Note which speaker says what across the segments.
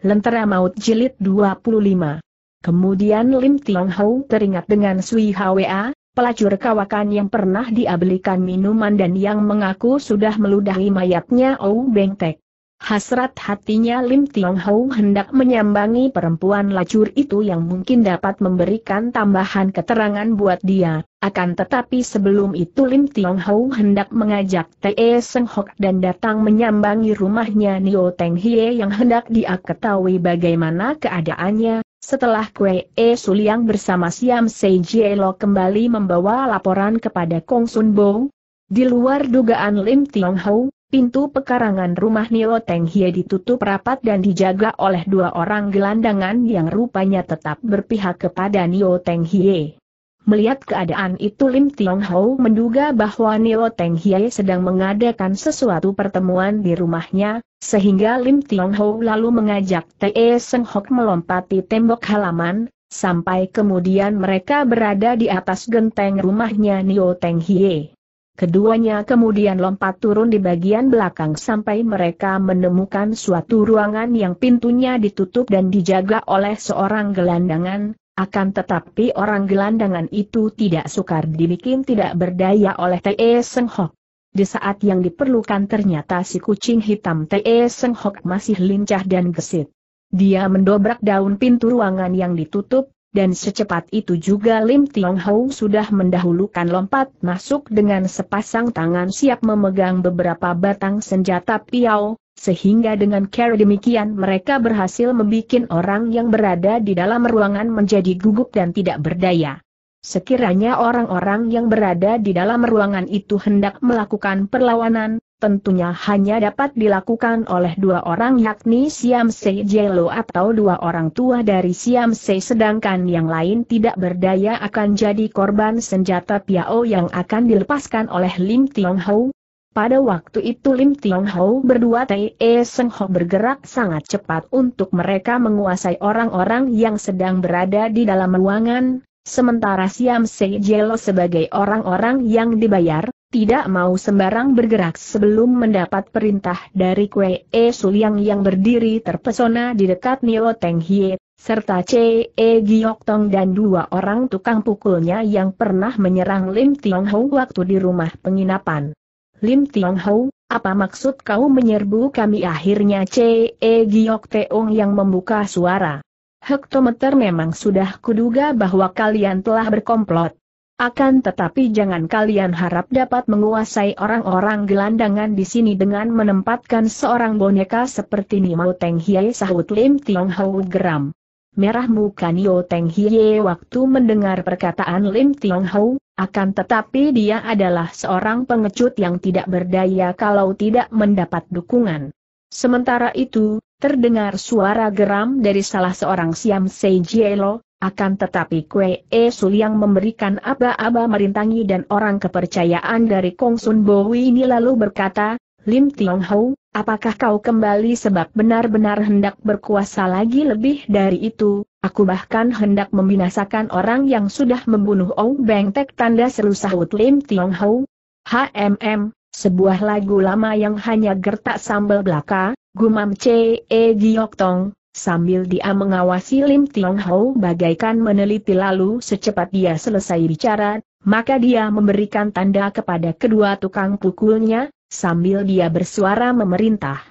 Speaker 1: Lentera Maut Jilid 25. Kemudian Lim Tiong Hou teringat dengan Sui Hwa, pelacur kawakan yang pernah diabelikan minuman dan yang mengaku sudah meludahi mayatnya Ou Beng Bengtek. Hasrat hatinya Lim Tiong Hou hendak menyambangi perempuan lacur itu yang mungkin dapat memberikan tambahan keterangan buat dia, akan tetapi sebelum itu Lim Tiong Hou hendak mengajak T.E. Seng Hok dan datang menyambangi rumahnya Nio Teng Hie yang hendak dia ketahui bagaimana keadaannya, setelah Kwe E Suliang bersama Siam Sei Jielo kembali membawa laporan kepada Kong Sun Bo. Di luar dugaan Lim Tiong Hou, Pintu pekarangan rumah Nio Teng Hie ditutup rapat dan dijaga oleh dua orang gelandangan yang rupanya tetap berpihak kepada Nio Teng Hie. Melihat keadaan itu Lim Tiong Ho menduga bahwa Nio Teng Hie sedang mengadakan sesuatu pertemuan di rumahnya, sehingga Lim Tiong Ho lalu mengajak T.E. Seng Hok melompati tembok halaman, sampai kemudian mereka berada di atas genteng rumahnya Nio Teng Hie. Keduanya kemudian lompat turun di bagian belakang sampai mereka menemukan suatu ruangan yang pintunya ditutup dan dijaga oleh seorang gelandangan, akan tetapi orang gelandangan itu tidak sukar dibikin tidak berdaya oleh T.E. Seng Hok. Di saat yang diperlukan ternyata si kucing hitam T.E. Seng Hok masih lincah dan gesit. Dia mendobrak daun pintu ruangan yang ditutup, dan secepat itu juga Lim Tiong Hou sudah mendahulukan lompat masuk dengan sepasang tangan siap memegang beberapa batang senjata piau, sehingga dengan cara demikian mereka berhasil membuat orang yang berada di dalam ruangan menjadi gugup dan tidak berdaya. Sekiranya orang-orang yang berada di dalam ruangan itu hendak melakukan perlawanan, tentunya hanya dapat dilakukan oleh dua orang yakni Siam Se Jelo atau dua orang tua dari Siam Se sedangkan yang lain tidak berdaya akan jadi korban senjata Piao yang akan dilepaskan oleh Lim Tiong Ho. Pada waktu itu Lim Tiong Ho berdua Tai E Seng Ho bergerak sangat cepat untuk mereka menguasai orang-orang yang sedang berada di dalam ruangan, Sementara Siam Sejelo sebagai orang-orang yang dibayar, tidak mau sembarang bergerak sebelum mendapat perintah dari Kwe E Suliang yang berdiri terpesona di dekat Nio Teng Hie, serta C. E. Giok Tong dan dua orang tukang pukulnya yang pernah menyerang Lim Tiong Ho waktu di rumah penginapan. Lim Tiong Ho, apa maksud kau menyerbu kami akhirnya C. E. Giok Teong yang membuka suara. Hektometer memang sudah kuduga bahwa kalian telah berkomplot. Akan tetapi jangan kalian harap dapat menguasai orang-orang gelandangan di sini dengan menempatkan seorang boneka seperti Nimo Teng Hiei sahut Lim Tiong Hau geram. Merah muka Nio Teng Hiei waktu mendengar perkataan Lim Tiong Hau, akan tetapi dia adalah seorang pengecut yang tidak berdaya kalau tidak mendapat dukungan. Sementara itu, Terdengar suara geram dari salah seorang Siam Jielo, akan tetapi Kue E yang memberikan aba-aba merintangi dan orang kepercayaan dari Kong Sun Bowi ini lalu berkata, Lim Tiong Hou, apakah kau kembali sebab benar-benar hendak berkuasa lagi lebih dari itu, aku bahkan hendak membinasakan orang yang sudah membunuh Ong Beng Tek tanda seru sahut Lim Tiong Hou. HMM, sebuah lagu lama yang hanya gertak sambal belaka, Gumam Che e Giok Tong, sambil dia mengawasi Lim Tiong Ho bagaikan meneliti lalu secepat dia selesai bicara, maka dia memberikan tanda kepada kedua tukang pukulnya, sambil dia bersuara memerintah.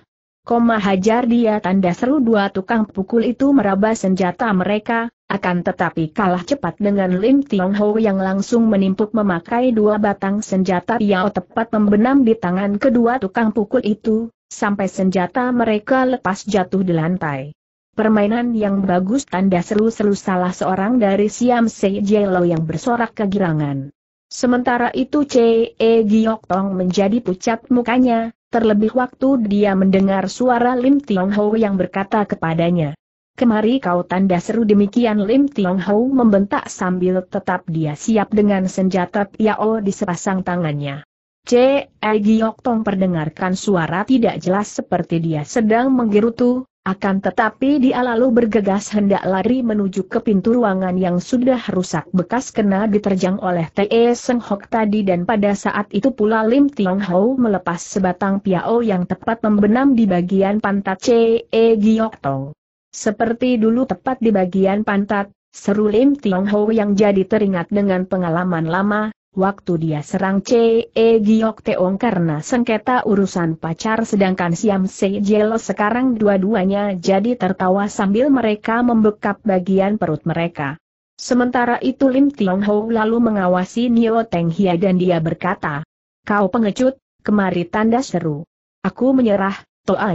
Speaker 1: Koma hajar dia tanda seru dua tukang pukul itu meraba senjata mereka, akan tetapi kalah cepat dengan Lim Tiong Ho yang langsung menimpuk memakai dua batang senjata yang tepat membenam di tangan kedua tukang pukul itu, sampai senjata mereka lepas jatuh di lantai. Permainan yang bagus tanda seru-seru salah seorang dari Siam Sei Jelo yang bersorak kegirangan. Sementara itu C.E. Giok Tong menjadi pucat mukanya, terlebih waktu dia mendengar suara Lim Tiong Ho yang berkata kepadanya. Kemari kau tanda seru demikian Lim Tiong Ho membentak sambil tetap dia siap dengan senjata Piao di sepasang tangannya. C. Egi Tong perdengarkan suara tidak jelas seperti dia sedang menggerutu, akan tetapi dia lalu bergegas hendak lari menuju ke pintu ruangan yang sudah rusak bekas kena diterjang oleh T.E. Seng Hok tadi dan pada saat itu pula Lim Tiong Ho melepas sebatang piao yang tepat membenam di bagian pantat C.E. Giok Tong. Seperti dulu tepat di bagian pantat, seru Lim Tiong Ho yang jadi teringat dengan pengalaman lama, Waktu dia serang C.E. Giok Teong karena sengketa urusan pacar sedangkan Siam Se Jelo sekarang dua-duanya jadi tertawa sambil mereka membekap bagian perut mereka. Sementara itu Lim Tiong Ho lalu mengawasi Nio Teng Hia dan dia berkata, Kau pengecut, kemari tanda seru. Aku menyerah,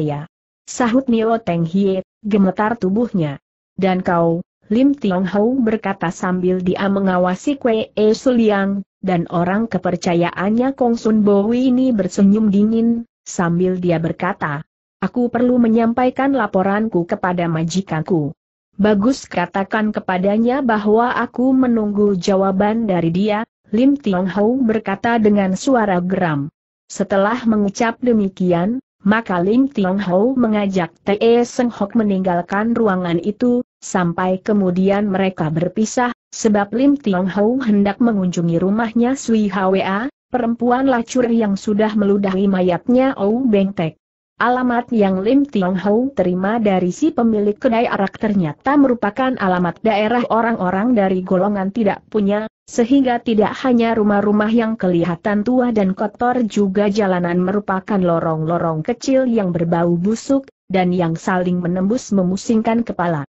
Speaker 1: ya. Sahut Nio Teng Hie, gemetar tubuhnya. Dan kau, Lim Tiong Ho berkata sambil dia mengawasi Kwe E Suliang, dan orang kepercayaannya Kong Sun Bowi ini bersenyum dingin, sambil dia berkata, Aku perlu menyampaikan laporanku kepada majikanku. Bagus katakan kepadanya bahwa aku menunggu jawaban dari dia, Lim Tiong Hau berkata dengan suara geram. Setelah mengucap demikian, maka Lim Tiong Hou mengajak Te Seng Hok meninggalkan ruangan itu, sampai kemudian mereka berpisah, Sebab Lim Tiong Hou hendak mengunjungi rumahnya Sui Hwa, perempuan lacur yang sudah meludahi mayatnya Ou Beng Tek. Alamat yang Lim Tiong Hou terima dari si pemilik kedai arak ternyata merupakan alamat daerah orang-orang dari golongan tidak punya, sehingga tidak hanya rumah-rumah yang kelihatan tua dan kotor juga jalanan merupakan lorong-lorong kecil yang berbau busuk, dan yang saling menembus memusingkan kepala.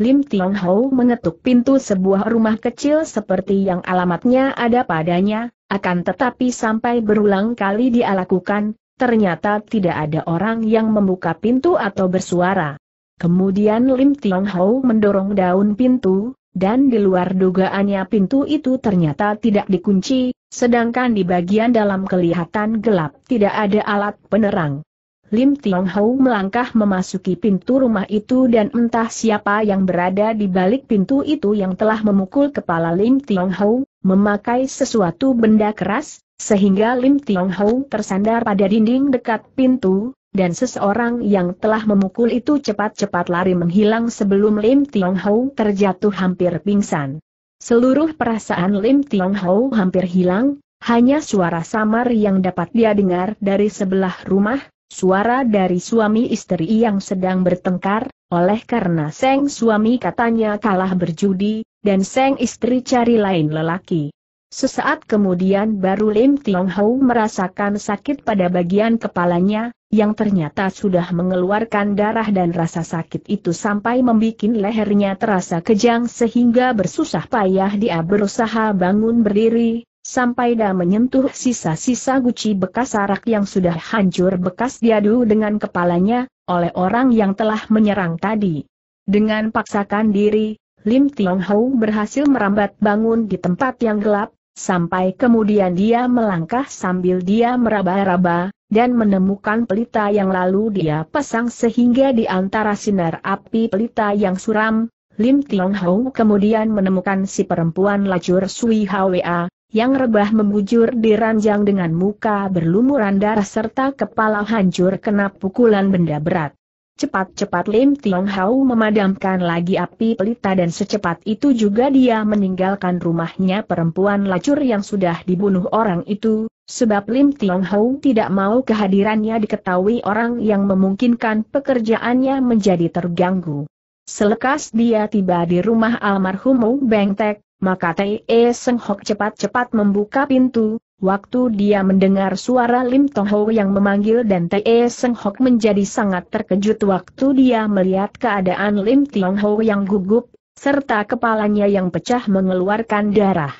Speaker 1: Lim Tiong Ho mengetuk pintu sebuah rumah kecil seperti yang alamatnya ada padanya, akan tetapi sampai berulang kali dia lakukan, ternyata tidak ada orang yang membuka pintu atau bersuara. Kemudian Lim Tiong Ho mendorong daun pintu, dan di luar dugaannya pintu itu ternyata tidak dikunci, sedangkan di bagian dalam kelihatan gelap tidak ada alat penerang. Lim Tiong Hou melangkah memasuki pintu rumah itu dan entah siapa yang berada di balik pintu itu yang telah memukul kepala Lim Tiong Hou, memakai sesuatu benda keras, sehingga Lim Tiong Hou tersandar pada dinding dekat pintu, dan seseorang yang telah memukul itu cepat-cepat lari menghilang sebelum Lim Tiong Hou terjatuh hampir pingsan. Seluruh perasaan Lim Tiong Hou hampir hilang, hanya suara samar yang dapat dia dengar dari sebelah rumah, Suara dari suami istri yang sedang bertengkar, oleh karena Seng suami katanya kalah berjudi, dan Seng istri cari lain lelaki. Sesaat kemudian baru Lim Tiong Hou merasakan sakit pada bagian kepalanya, yang ternyata sudah mengeluarkan darah dan rasa sakit itu sampai membuat lehernya terasa kejang sehingga bersusah payah dia berusaha bangun berdiri, Sampai dah menyentuh sisa-sisa guci bekas arak yang sudah hancur bekas diadu dengan kepalanya, oleh orang yang telah menyerang tadi. Dengan paksakan diri, Lim Tiong Hou berhasil merambat bangun di tempat yang gelap, sampai kemudian dia melangkah sambil dia meraba-raba, dan menemukan pelita yang lalu dia pasang sehingga di antara sinar api pelita yang suram, Lim Tiong Hou kemudian menemukan si perempuan lacur Sui Hwa, yang rebah membujur di ranjang dengan muka berlumuran darah serta kepala hancur kena pukulan benda berat. Cepat-cepat Lim Tiong Hau memadamkan lagi api pelita dan secepat itu juga dia meninggalkan rumahnya perempuan lacur yang sudah dibunuh orang itu, sebab Lim Tiong Hau tidak mau kehadirannya diketahui orang yang memungkinkan pekerjaannya menjadi terganggu. Selekas dia tiba di rumah almarhum Beng Tek, maka T.E. E Seng Hok cepat-cepat membuka pintu, waktu dia mendengar suara Lim Tong Ho yang memanggil dan T.E. E Seng Hok menjadi sangat terkejut waktu dia melihat keadaan Lim Tong Ho yang gugup, serta kepalanya yang pecah mengeluarkan darah.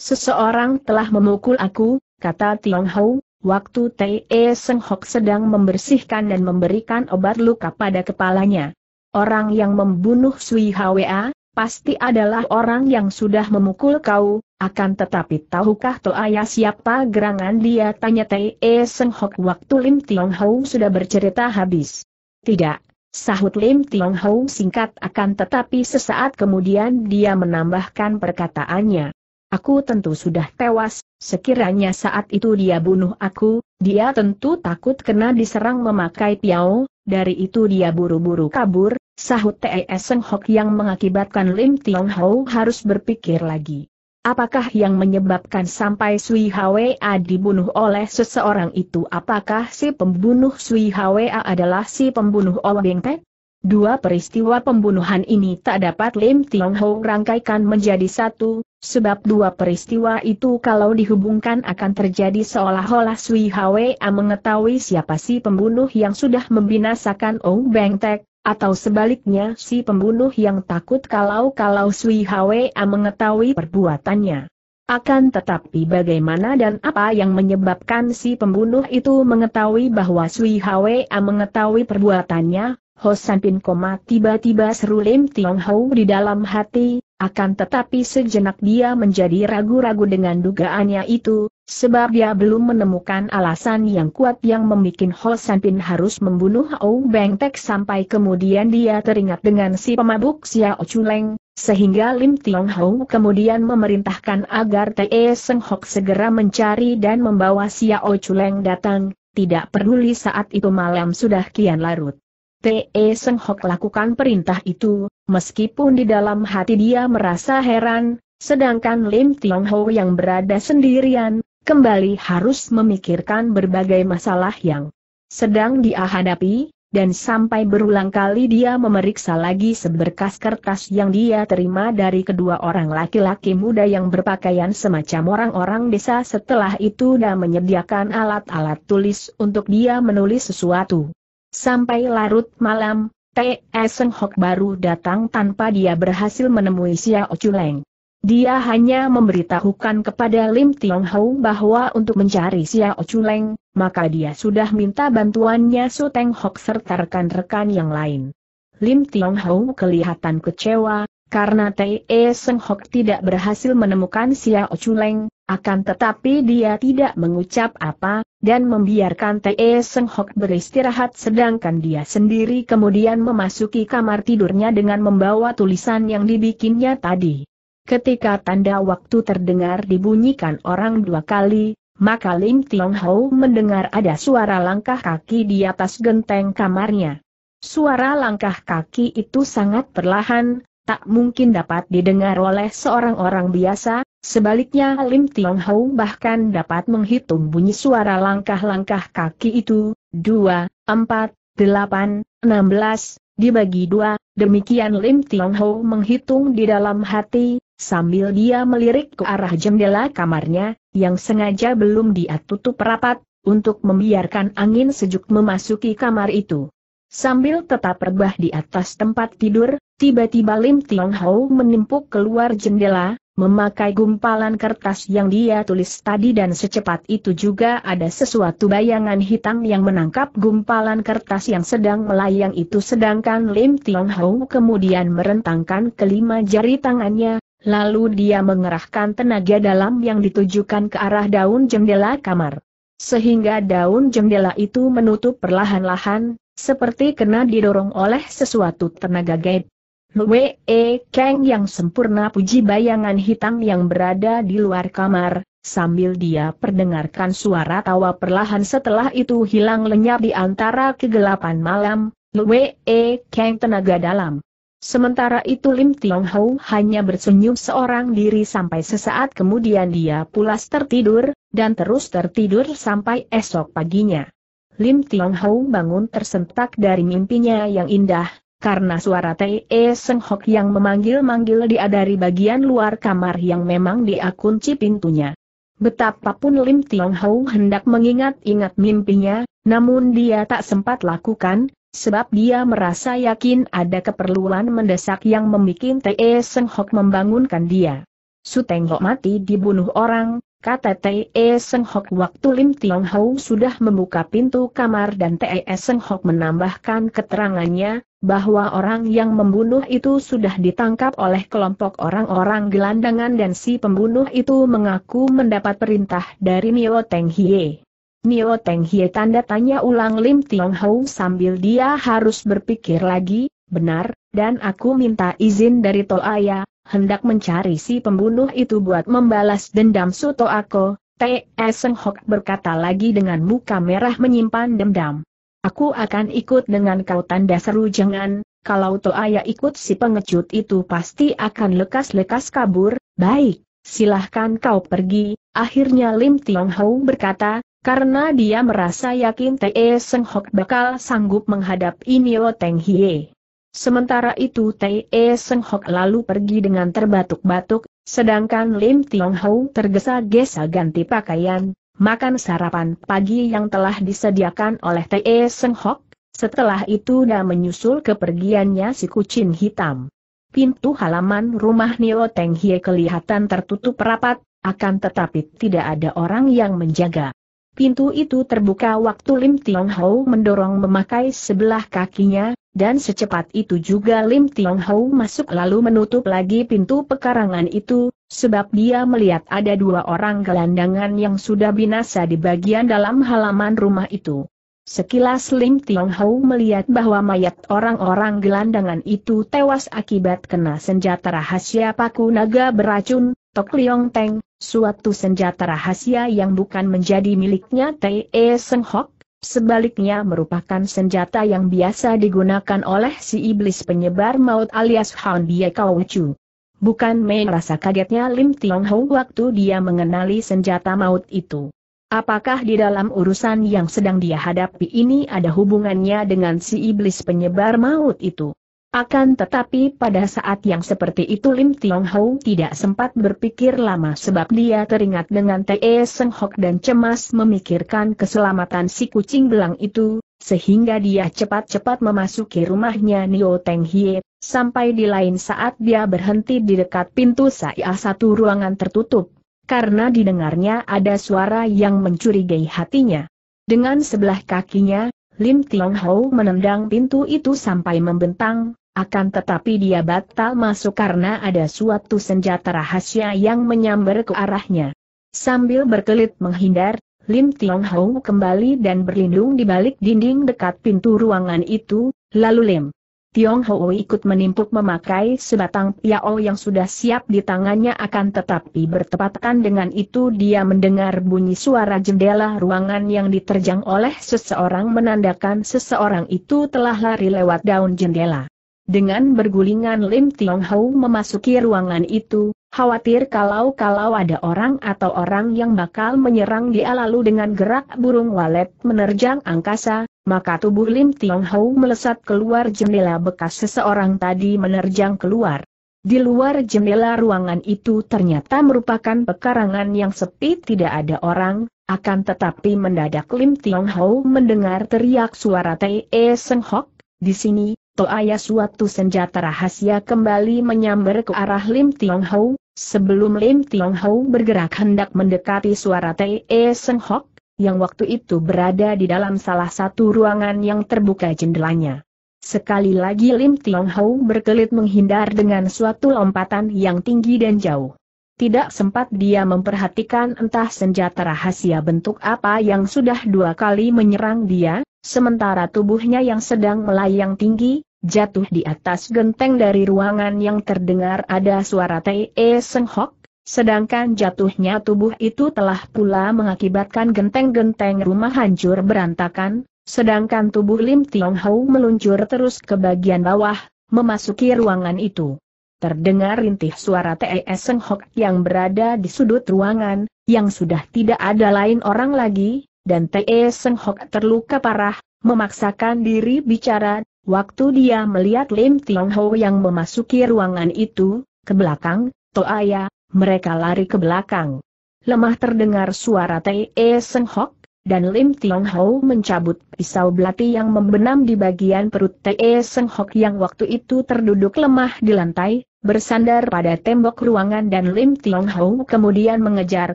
Speaker 1: Seseorang telah memukul aku, kata Tiong Ho. waktu T.E. E Seng Hok sedang membersihkan dan memberikan obat luka pada kepalanya. Orang yang membunuh Sui Hwa, pasti adalah orang yang sudah memukul kau, akan tetapi tahukah ayah siapa gerangan dia tanya Tai e Seng Hok waktu Lim Tiong Hou sudah bercerita habis. Tidak, sahut Lim Tiong Hou singkat akan tetapi sesaat kemudian dia menambahkan perkataannya. Aku tentu sudah tewas, sekiranya saat itu dia bunuh aku, dia tentu takut kena diserang memakai piau, dari itu dia buru-buru kabur, sahut T.E. Seng Hok yang mengakibatkan Lim Tiong Ho harus berpikir lagi. Apakah yang menyebabkan sampai Sui Hwa dibunuh oleh seseorang itu apakah si pembunuh Sui Hwa adalah si pembunuh Ong Beng Pek? Dua peristiwa pembunuhan ini tak dapat Lim Tiong Ho rangkaikan menjadi satu, sebab dua peristiwa itu kalau dihubungkan akan terjadi seolah-olah Sui Hwa mengetahui siapa si pembunuh yang sudah membinasakan Ong Beng Tek, atau sebaliknya si pembunuh yang takut kalau-kalau Sui Hwa mengetahui perbuatannya. Akan tetapi bagaimana dan apa yang menyebabkan si pembunuh itu mengetahui bahwa Sui Hwa mengetahui perbuatannya, Hosan Pin koma tiba-tiba seru Lim Tiong Hau di dalam hati, akan tetapi sejenak dia menjadi ragu-ragu dengan dugaannya itu, sebab dia belum menemukan alasan yang kuat yang membuat Hosan Pin harus membunuh Ou Beng Tek sampai kemudian dia teringat dengan si pemabuk Xiao Chuleng, sehingga Lim Tiong Hau kemudian memerintahkan agar Te Seng Hok segera mencari dan membawa Xiao Chuleng datang, tidak peduli saat itu malam sudah kian larut. T.E. Seng Hok lakukan perintah itu, meskipun di dalam hati dia merasa heran, sedangkan Lim Tiong Ho yang berada sendirian, kembali harus memikirkan berbagai masalah yang sedang dia hadapi, dan sampai berulang kali dia memeriksa lagi seberkas kertas yang dia terima dari kedua orang laki-laki muda yang berpakaian semacam orang-orang desa setelah itu dan menyediakan alat-alat tulis untuk dia menulis sesuatu. Sampai larut malam, T.S. Seng Hok baru datang tanpa dia berhasil menemui Xiao Chuleng. Dia hanya memberitahukan kepada Lim Tiong Hau bahwa untuk mencari Xiao Chuleng, maka dia sudah minta bantuannya Su Teng Hok serta rekan-rekan yang lain. Lim Tiong Hau kelihatan kecewa, karena T.E. Seng Hok tidak berhasil menemukan Xiao Chuleng, akan tetapi dia tidak mengucap apa, dan membiarkan T.E. Seng Hok beristirahat sedangkan dia sendiri kemudian memasuki kamar tidurnya dengan membawa tulisan yang dibikinnya tadi. Ketika tanda waktu terdengar dibunyikan orang dua kali, maka Lim Tiong Ho mendengar ada suara langkah kaki di atas genteng kamarnya. Suara langkah kaki itu sangat perlahan, tak mungkin dapat didengar oleh seorang orang biasa, sebaliknya Lim Tiong Hau bahkan dapat menghitung bunyi suara langkah-langkah kaki itu, 2, 4, 8, 16, dibagi dua, demikian Lim Tiong Hau menghitung di dalam hati, sambil dia melirik ke arah jendela kamarnya, yang sengaja belum dia tutup rapat, untuk membiarkan angin sejuk memasuki kamar itu. Sambil tetap rebah di atas tempat tidur, Tiba-tiba Lim Tiong Hou menimpuk keluar jendela, memakai gumpalan kertas yang dia tulis tadi dan secepat itu juga ada sesuatu bayangan hitam yang menangkap gumpalan kertas yang sedang melayang itu sedangkan Lim Tiong Hou kemudian merentangkan kelima jari tangannya, lalu dia mengerahkan tenaga dalam yang ditujukan ke arah daun jendela kamar. Sehingga daun jendela itu menutup perlahan-lahan, seperti kena didorong oleh sesuatu tenaga gaib. Hwe e, Kang yang sempurna puji bayangan hitam yang berada di luar kamar, sambil dia perdengarkan suara tawa perlahan setelah itu hilang lenyap di antara kegelapan malam, Hwe e, Kang tenaga dalam. Sementara itu Lim Tiong Hou hanya bersenyum seorang diri sampai sesaat kemudian dia pulas tertidur, dan terus tertidur sampai esok paginya. Lim Tiong Hou bangun tersentak dari mimpinya yang indah, karena suara T.E. e Seng Hok yang memanggil-manggil dia dari bagian luar kamar yang memang dia kunci pintunya. Betapapun Lim Tiong Hau hendak mengingat-ingat mimpinya, namun dia tak sempat lakukan, sebab dia merasa yakin ada keperluan mendesak yang membuat T.E. Seng Hok membangunkan dia. Suteng Hok mati dibunuh orang, T.E. Seng Hok waktu Lim Tiong Hau sudah membuka pintu kamar dan TE Seng Hok menambahkan keterangannya, bahwa orang yang membunuh itu sudah ditangkap oleh kelompok orang-orang gelandangan dan si pembunuh itu mengaku mendapat perintah dari Nio Teng Hie. Nio Teng Hie tanda tanya ulang Lim Tiong Hau sambil dia harus berpikir lagi, benar, dan aku minta izin dari Toaya, hendak mencari si pembunuh itu buat membalas dendam Suto Ako, T.E. Seng Hok berkata lagi dengan muka merah menyimpan dendam. Aku akan ikut dengan kau tanda seru jangan, kalau Toaya ikut si pengecut itu pasti akan lekas-lekas kabur, baik, silahkan kau pergi, akhirnya Lim Tiong Hau berkata, karena dia merasa yakin T.E. Seng Hok bakal sanggup menghadap Inyo Teng Hie. Sementara itu Tae Seng Hok lalu pergi dengan terbatuk-batuk, sedangkan Lim Tiong Hou tergesa-gesa ganti pakaian, makan sarapan pagi yang telah disediakan oleh Tae Seng Hok, setelah itu dia menyusul kepergiannya si kucing hitam. Pintu halaman rumah Nio Teng Hie kelihatan tertutup rapat, akan tetapi tidak ada orang yang menjaga. Pintu itu terbuka waktu Lim Tiong Hou mendorong memakai sebelah kakinya, dan secepat itu juga Lim Tiong Hou masuk lalu menutup lagi pintu pekarangan itu, sebab dia melihat ada dua orang gelandangan yang sudah binasa di bagian dalam halaman rumah itu. Sekilas Lim Tiong Hou melihat bahwa mayat orang-orang gelandangan itu tewas akibat kena senjata rahasia paku naga beracun, Tok Liong Teng, suatu senjata rahasia yang bukan menjadi miliknya Tei e Seng Hok, sebaliknya merupakan senjata yang biasa digunakan oleh si iblis penyebar maut alias Han Bie Kau Chu. Bukan main rasa kagetnya Lim Tiong Ho waktu dia mengenali senjata maut itu. Apakah di dalam urusan yang sedang dia hadapi ini ada hubungannya dengan si iblis penyebar maut itu? Akan tetapi pada saat yang seperti itu Lim Tiong Hou tidak sempat berpikir lama sebab dia teringat dengan T.E. Seng Hok dan cemas memikirkan keselamatan si kucing belang itu, sehingga dia cepat-cepat memasuki rumahnya Nio Teng Hie, sampai di lain saat dia berhenti di dekat pintu saya satu ruangan tertutup, karena didengarnya ada suara yang mencurigai hatinya. Dengan sebelah kakinya, Lim Tiong Hou menendang pintu itu sampai membentang, akan tetapi dia batal masuk karena ada suatu senjata rahasia yang menyambar ke arahnya. Sambil berkelit menghindar, Lim Tiong Hou kembali dan berlindung di balik dinding dekat pintu ruangan itu, lalu Lim Tiong Hou ikut menimpuk memakai sebatang piao yang sudah siap di tangannya akan tetapi bertepatan dengan itu dia mendengar bunyi suara jendela ruangan yang diterjang oleh seseorang menandakan seseorang itu telah lari lewat daun jendela. Dengan bergulingan Lim Tiong Hou memasuki ruangan itu, khawatir kalau-kalau ada orang atau orang yang bakal menyerang dia lalu dengan gerak burung walet menerjang angkasa, maka tubuh Lim Tiong Hou melesat keluar jendela bekas seseorang tadi menerjang keluar. Di luar jendela ruangan itu ternyata merupakan pekarangan yang sepi tidak ada orang, akan tetapi mendadak Lim Tiong Hou mendengar teriak suara T.E. Seng Hok, di sini, Toaya suatu senjata rahasia kembali menyambar ke arah Lim Tiong Hou, sebelum Lim Tiong Hou bergerak hendak mendekati suara T.E. Seng Hok, yang waktu itu berada di dalam salah satu ruangan yang terbuka jendelanya. Sekali lagi Lim Tiong Hou berkelit menghindar dengan suatu lompatan yang tinggi dan jauh. Tidak sempat dia memperhatikan entah senjata rahasia bentuk apa yang sudah dua kali menyerang dia, Sementara tubuhnya yang sedang melayang tinggi, jatuh di atas genteng dari ruangan yang terdengar ada suara T.E. Hok, sedangkan jatuhnya tubuh itu telah pula mengakibatkan genteng-genteng rumah hancur berantakan, sedangkan tubuh Lim Tiong Hau meluncur terus ke bagian bawah, memasuki ruangan itu. Terdengar rintih suara T.E. Hok yang berada di sudut ruangan, yang sudah tidak ada lain orang lagi, dan T.E. Seng Hok terluka parah, memaksakan diri bicara, waktu dia melihat Lim Tiong Ho yang memasuki ruangan itu, ke belakang, Toaya, mereka lari ke belakang. Lemah terdengar suara T.E. Seng Hok, dan Lim Tiong Ho mencabut pisau belati yang membenam di bagian perut T.E. Seng Hok yang waktu itu terduduk lemah di lantai, bersandar pada tembok ruangan dan Lim Tiong Ho kemudian mengejar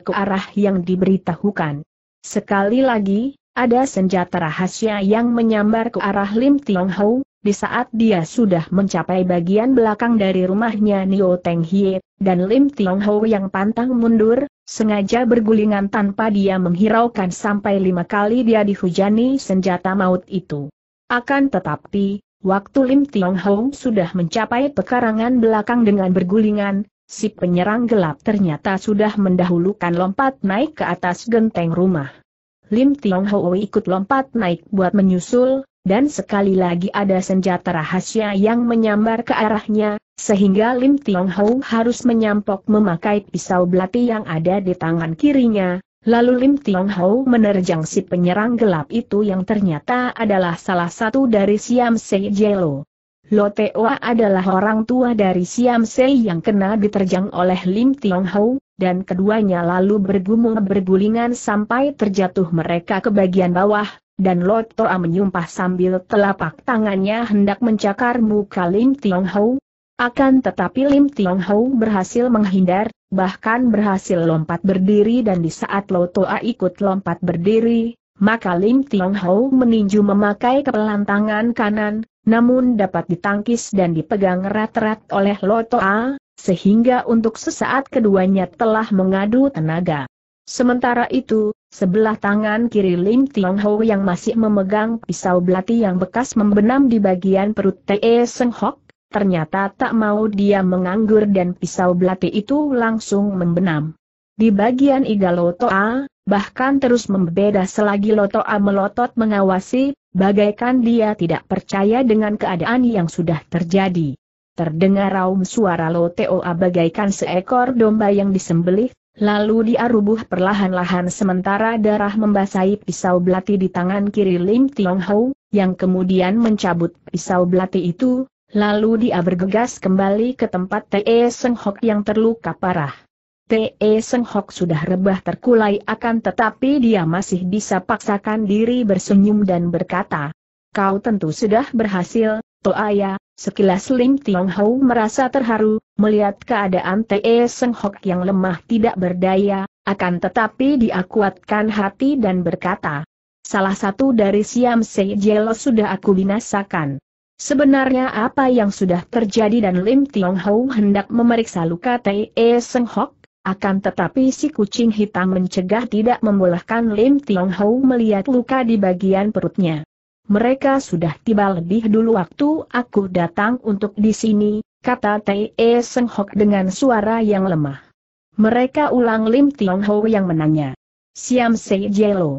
Speaker 1: ke arah yang diberitahukan. Sekali lagi, ada senjata rahasia yang menyambar ke arah Lim Tiong Hou, di saat dia sudah mencapai bagian belakang dari rumahnya Nio Teng Hie, dan Lim Tiong Hou yang pantang mundur, sengaja bergulingan tanpa dia menghiraukan sampai lima kali dia dihujani senjata maut itu. Akan tetapi, waktu Lim Tiong Hou sudah mencapai pekarangan belakang dengan bergulingan, si penyerang gelap ternyata sudah mendahulukan lompat naik ke atas genteng rumah. Lim Tiong Ho ikut lompat naik buat menyusul, dan sekali lagi ada senjata rahasia yang menyambar ke arahnya, sehingga Lim Tiong Ho harus menyampok memakai pisau belati yang ada di tangan kirinya, lalu Lim Tiong Ho menerjang si penyerang gelap itu yang ternyata adalah salah satu dari Siam Sei Jelo. Loteoa adalah orang tua dari Siam Sei yang kena diterjang oleh Lim Tiong Hou, dan keduanya lalu bergumung bergulingan sampai terjatuh mereka ke bagian bawah, dan Lotoa menyumpah sambil telapak tangannya hendak mencakar muka Lim Tiong Hou. Akan tetapi Lim Tiong Hou berhasil menghindar, bahkan berhasil lompat berdiri dan di saat Lotoa ikut lompat berdiri, maka Lim Tiong Hou meninju memakai kepelan tangan kanan, namun dapat ditangkis dan dipegang erat-erat oleh A, sehingga untuk sesaat keduanya telah mengadu tenaga. Sementara itu, sebelah tangan kiri Lim Tiong Ho yang masih memegang pisau belati yang bekas membenam di bagian perut T.E. Seng Hok, ternyata tak mau dia menganggur dan pisau belati itu langsung membenam. Di bagian Iga Lotoa, bahkan terus membeda selagi Lotoa melotot mengawasi, bagaikan dia tidak percaya dengan keadaan yang sudah terjadi. Terdengar raum suara Lotoa bagaikan seekor domba yang disembelih, lalu dia rubuh perlahan-lahan sementara darah membasahi pisau belati di tangan kiri Lim Tiong Hou, yang kemudian mencabut pisau belati itu, lalu dia bergegas kembali ke tempat T.E. Seng Hok yang terluka parah. T.E. Seng Hok sudah rebah terkulai akan tetapi dia masih bisa paksakan diri bersenyum dan berkata, Kau tentu sudah berhasil, Toaya, sekilas Lim Tiong Hau merasa terharu, melihat keadaan T.E. Seng Hok yang lemah tidak berdaya, akan tetapi dia hati dan berkata, Salah satu dari Siam Se Jelo sudah aku binasakan. Sebenarnya apa yang sudah terjadi dan Lim Tiong Hau hendak memeriksa luka T.E. Seng Hok? Akan tetapi si kucing hitam mencegah tidak membolehkan Lim Tiong Hou melihat luka di bagian perutnya. Mereka sudah tiba lebih dulu waktu aku datang untuk di sini, kata E Seng Hok dengan suara yang lemah. Mereka ulang Lim Tiong Ho yang menanya. Siam Sejelo. Jelo.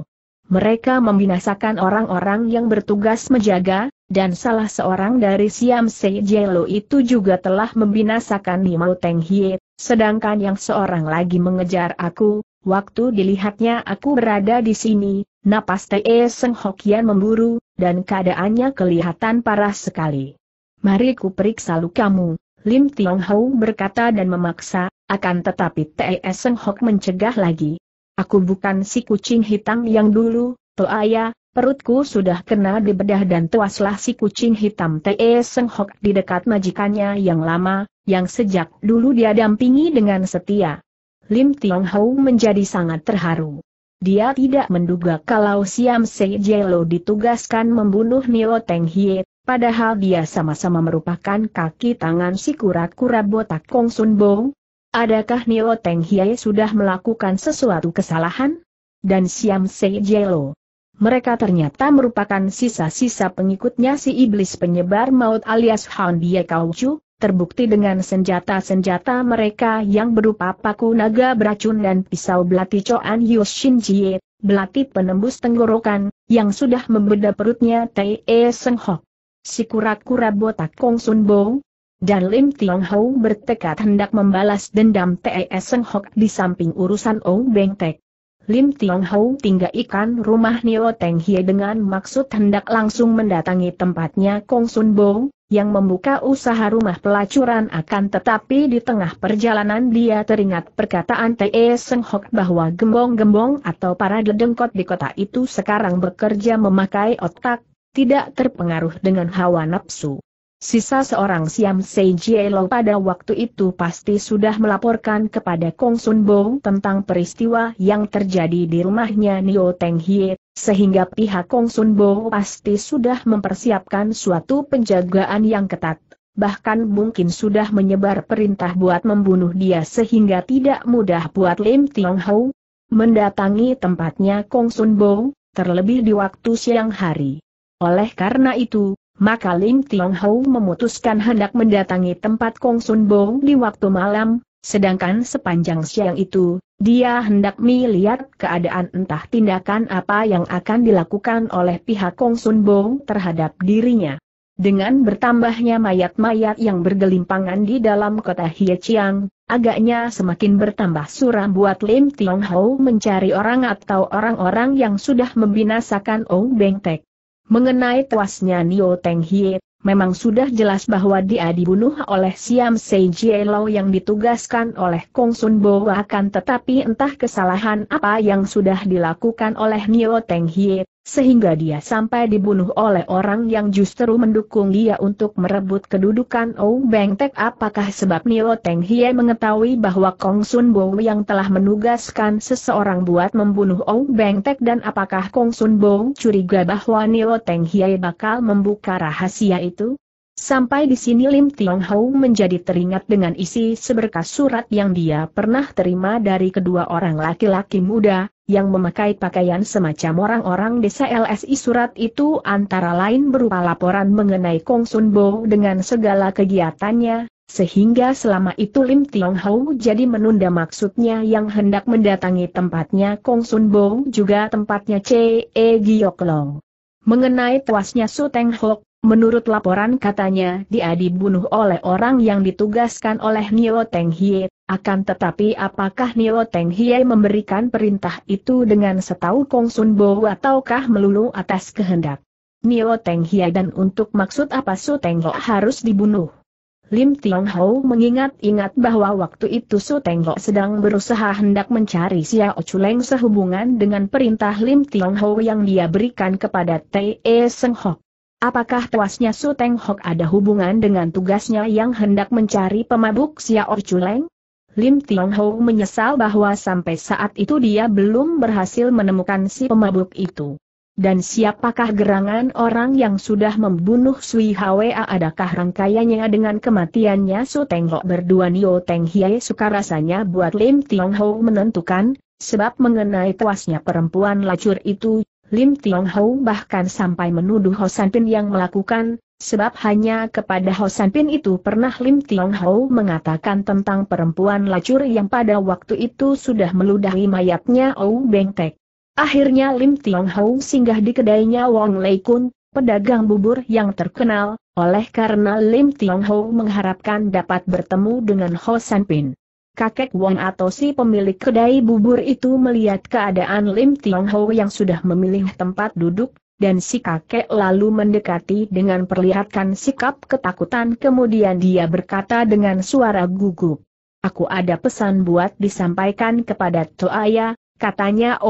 Speaker 1: Mereka membinasakan orang-orang yang bertugas menjaga, dan salah seorang dari Siam Se itu juga telah membinasakan Nimau Teng Hie, sedangkan yang seorang lagi mengejar aku, waktu dilihatnya aku berada di sini, napas Te Seng Hokian memburu, dan keadaannya kelihatan parah sekali. Mari ku periksa lukamu, Lim Tiong Hau berkata dan memaksa, akan tetapi T.E. Seng Hok mencegah lagi, Aku bukan si kucing hitam yang dulu, Toaya, perutku sudah kena dibedah dan tuaslah si kucing hitam T.E. Seng Hok di dekat majikannya yang lama, yang sejak dulu dia dampingi dengan setia. Lim Tiong Hau menjadi sangat terharu. Dia tidak menduga kalau Siam Se Jelo ditugaskan membunuh Nilo Teng Hie, padahal dia sama-sama merupakan kaki tangan si kura-kura botak Kong Sun Bong, Adakah Nio Teng Hiai sudah melakukan sesuatu kesalahan? Dan Siam Sei Jelo. Mereka ternyata merupakan sisa-sisa pengikutnya si iblis penyebar maut alias Han Bie Kau terbukti dengan senjata-senjata mereka yang berupa paku naga beracun dan pisau belati Choan Shin Jie, belati penembus tenggorokan, yang sudah membeda perutnya T.E. Seng Hok. Si kura-kura botak Kong Sun Bo, dan Lim Tiong Hou bertekad hendak membalas dendam T.E.S. Seng Hok di samping urusan Ong Beng Tek. Lim Tiong Hou tinggal ikan rumah Nio Teng Hie dengan maksud hendak langsung mendatangi tempatnya Kong Sun Bo, yang membuka usaha rumah pelacuran akan tetapi di tengah perjalanan dia teringat perkataan T.E. Seng Hok bahwa gembong-gembong atau para dedengkot di kota itu sekarang bekerja memakai otak, tidak terpengaruh dengan hawa nafsu. Sisa seorang Siam Sei Jielo pada waktu itu pasti sudah melaporkan kepada Kong Sun Bo tentang peristiwa yang terjadi di rumahnya Nio Teng Hie, sehingga pihak Kong Sun Bo pasti sudah mempersiapkan suatu penjagaan yang ketat, bahkan mungkin sudah menyebar perintah buat membunuh dia sehingga tidak mudah buat Lim Tiong Hou mendatangi tempatnya Kong Sun Bo, terlebih di waktu siang hari. Oleh karena itu, maka Lim Tiong Hou memutuskan hendak mendatangi tempat Kong Sun Bong di waktu malam, sedangkan sepanjang siang itu, dia hendak melihat keadaan entah tindakan apa yang akan dilakukan oleh pihak Kong Sun Bong terhadap dirinya. Dengan bertambahnya mayat-mayat yang bergelimpangan di dalam kota Chiang, agaknya semakin bertambah suram buat Lim Tiong Hou mencari orang atau orang-orang yang sudah membinasakan Ong Beng Tek. Mengenai tewasnya Nio Teng Hie, memang sudah jelas bahwa dia dibunuh oleh Siam Sei Jielo yang ditugaskan oleh Kong Sun Bo akan tetapi entah kesalahan apa yang sudah dilakukan oleh Nio Teng Hie, sehingga dia sampai dibunuh oleh orang yang justru mendukung dia untuk merebut kedudukan Ou Beng Tek apakah sebab Nilo Teng Hie mengetahui bahwa Kong Sun Bo yang telah menugaskan seseorang buat membunuh Ou Beng Tek dan apakah Kong Sun Bo curiga bahwa Nilo Teng Hie bakal membuka rahasia itu? Sampai di sini Lim Tiong Hou menjadi teringat dengan isi seberkas surat yang dia pernah terima dari kedua orang laki-laki muda, yang memakai pakaian semacam orang-orang desa LSI surat itu antara lain berupa laporan mengenai Kong Sun Bo dengan segala kegiatannya, sehingga selama itu Lim Tiong Hou jadi menunda maksudnya yang hendak mendatangi tempatnya Kong Sun Bo juga tempatnya C.E. Giyok Long. Mengenai tuasnya Su Teng Hok, Menurut laporan katanya dia dibunuh oleh orang yang ditugaskan oleh Nio Teng Hie, akan tetapi apakah Nio Teng Hie memberikan perintah itu dengan setahu Kong Sun Bo ataukah melulu atas kehendak? Nio Teng Hie dan untuk maksud apa Su Teng Ho harus dibunuh? Lim Tiong Ho mengingat-ingat bahwa waktu itu Su Teng Ho sedang berusaha hendak mencari Xiao Chuleng sehubungan dengan perintah Lim Tiong Ho yang dia berikan kepada T.E. Seng Hok. Apakah tuasnya Su Teng Hok ada hubungan dengan tugasnya yang hendak mencari pemabuk Xiao Chuleng? Lim Tiong Ho menyesal bahwa sampai saat itu dia belum berhasil menemukan si pemabuk itu. Dan siapakah gerangan orang yang sudah membunuh Sui Hwa adakah rangkaiannya dengan kematiannya Su Teng Hok berdua Nio Teng suka rasanya buat Lim Tiong Ho menentukan, sebab mengenai tuasnya perempuan lacur itu Lim Tiong Ho bahkan sampai menuduh Hosan Pin yang melakukan, sebab hanya kepada Hosan Pin itu pernah Lim Tiong Ho mengatakan tentang perempuan lacur yang pada waktu itu sudah meludahi mayatnya Ou Tek. Akhirnya Lim Tiong Ho singgah di kedainya Wong Lei Kun, pedagang bubur yang terkenal, oleh karena Lim Tiong Ho mengharapkan dapat bertemu dengan Hosan Pin kakek Wong atau si pemilik kedai bubur itu melihat keadaan Lim Tiong Ho yang sudah memilih tempat duduk, dan si kakek lalu mendekati dengan perlihatkan sikap ketakutan kemudian dia berkata dengan suara gugup. Aku ada pesan buat disampaikan kepada Toaya, katanya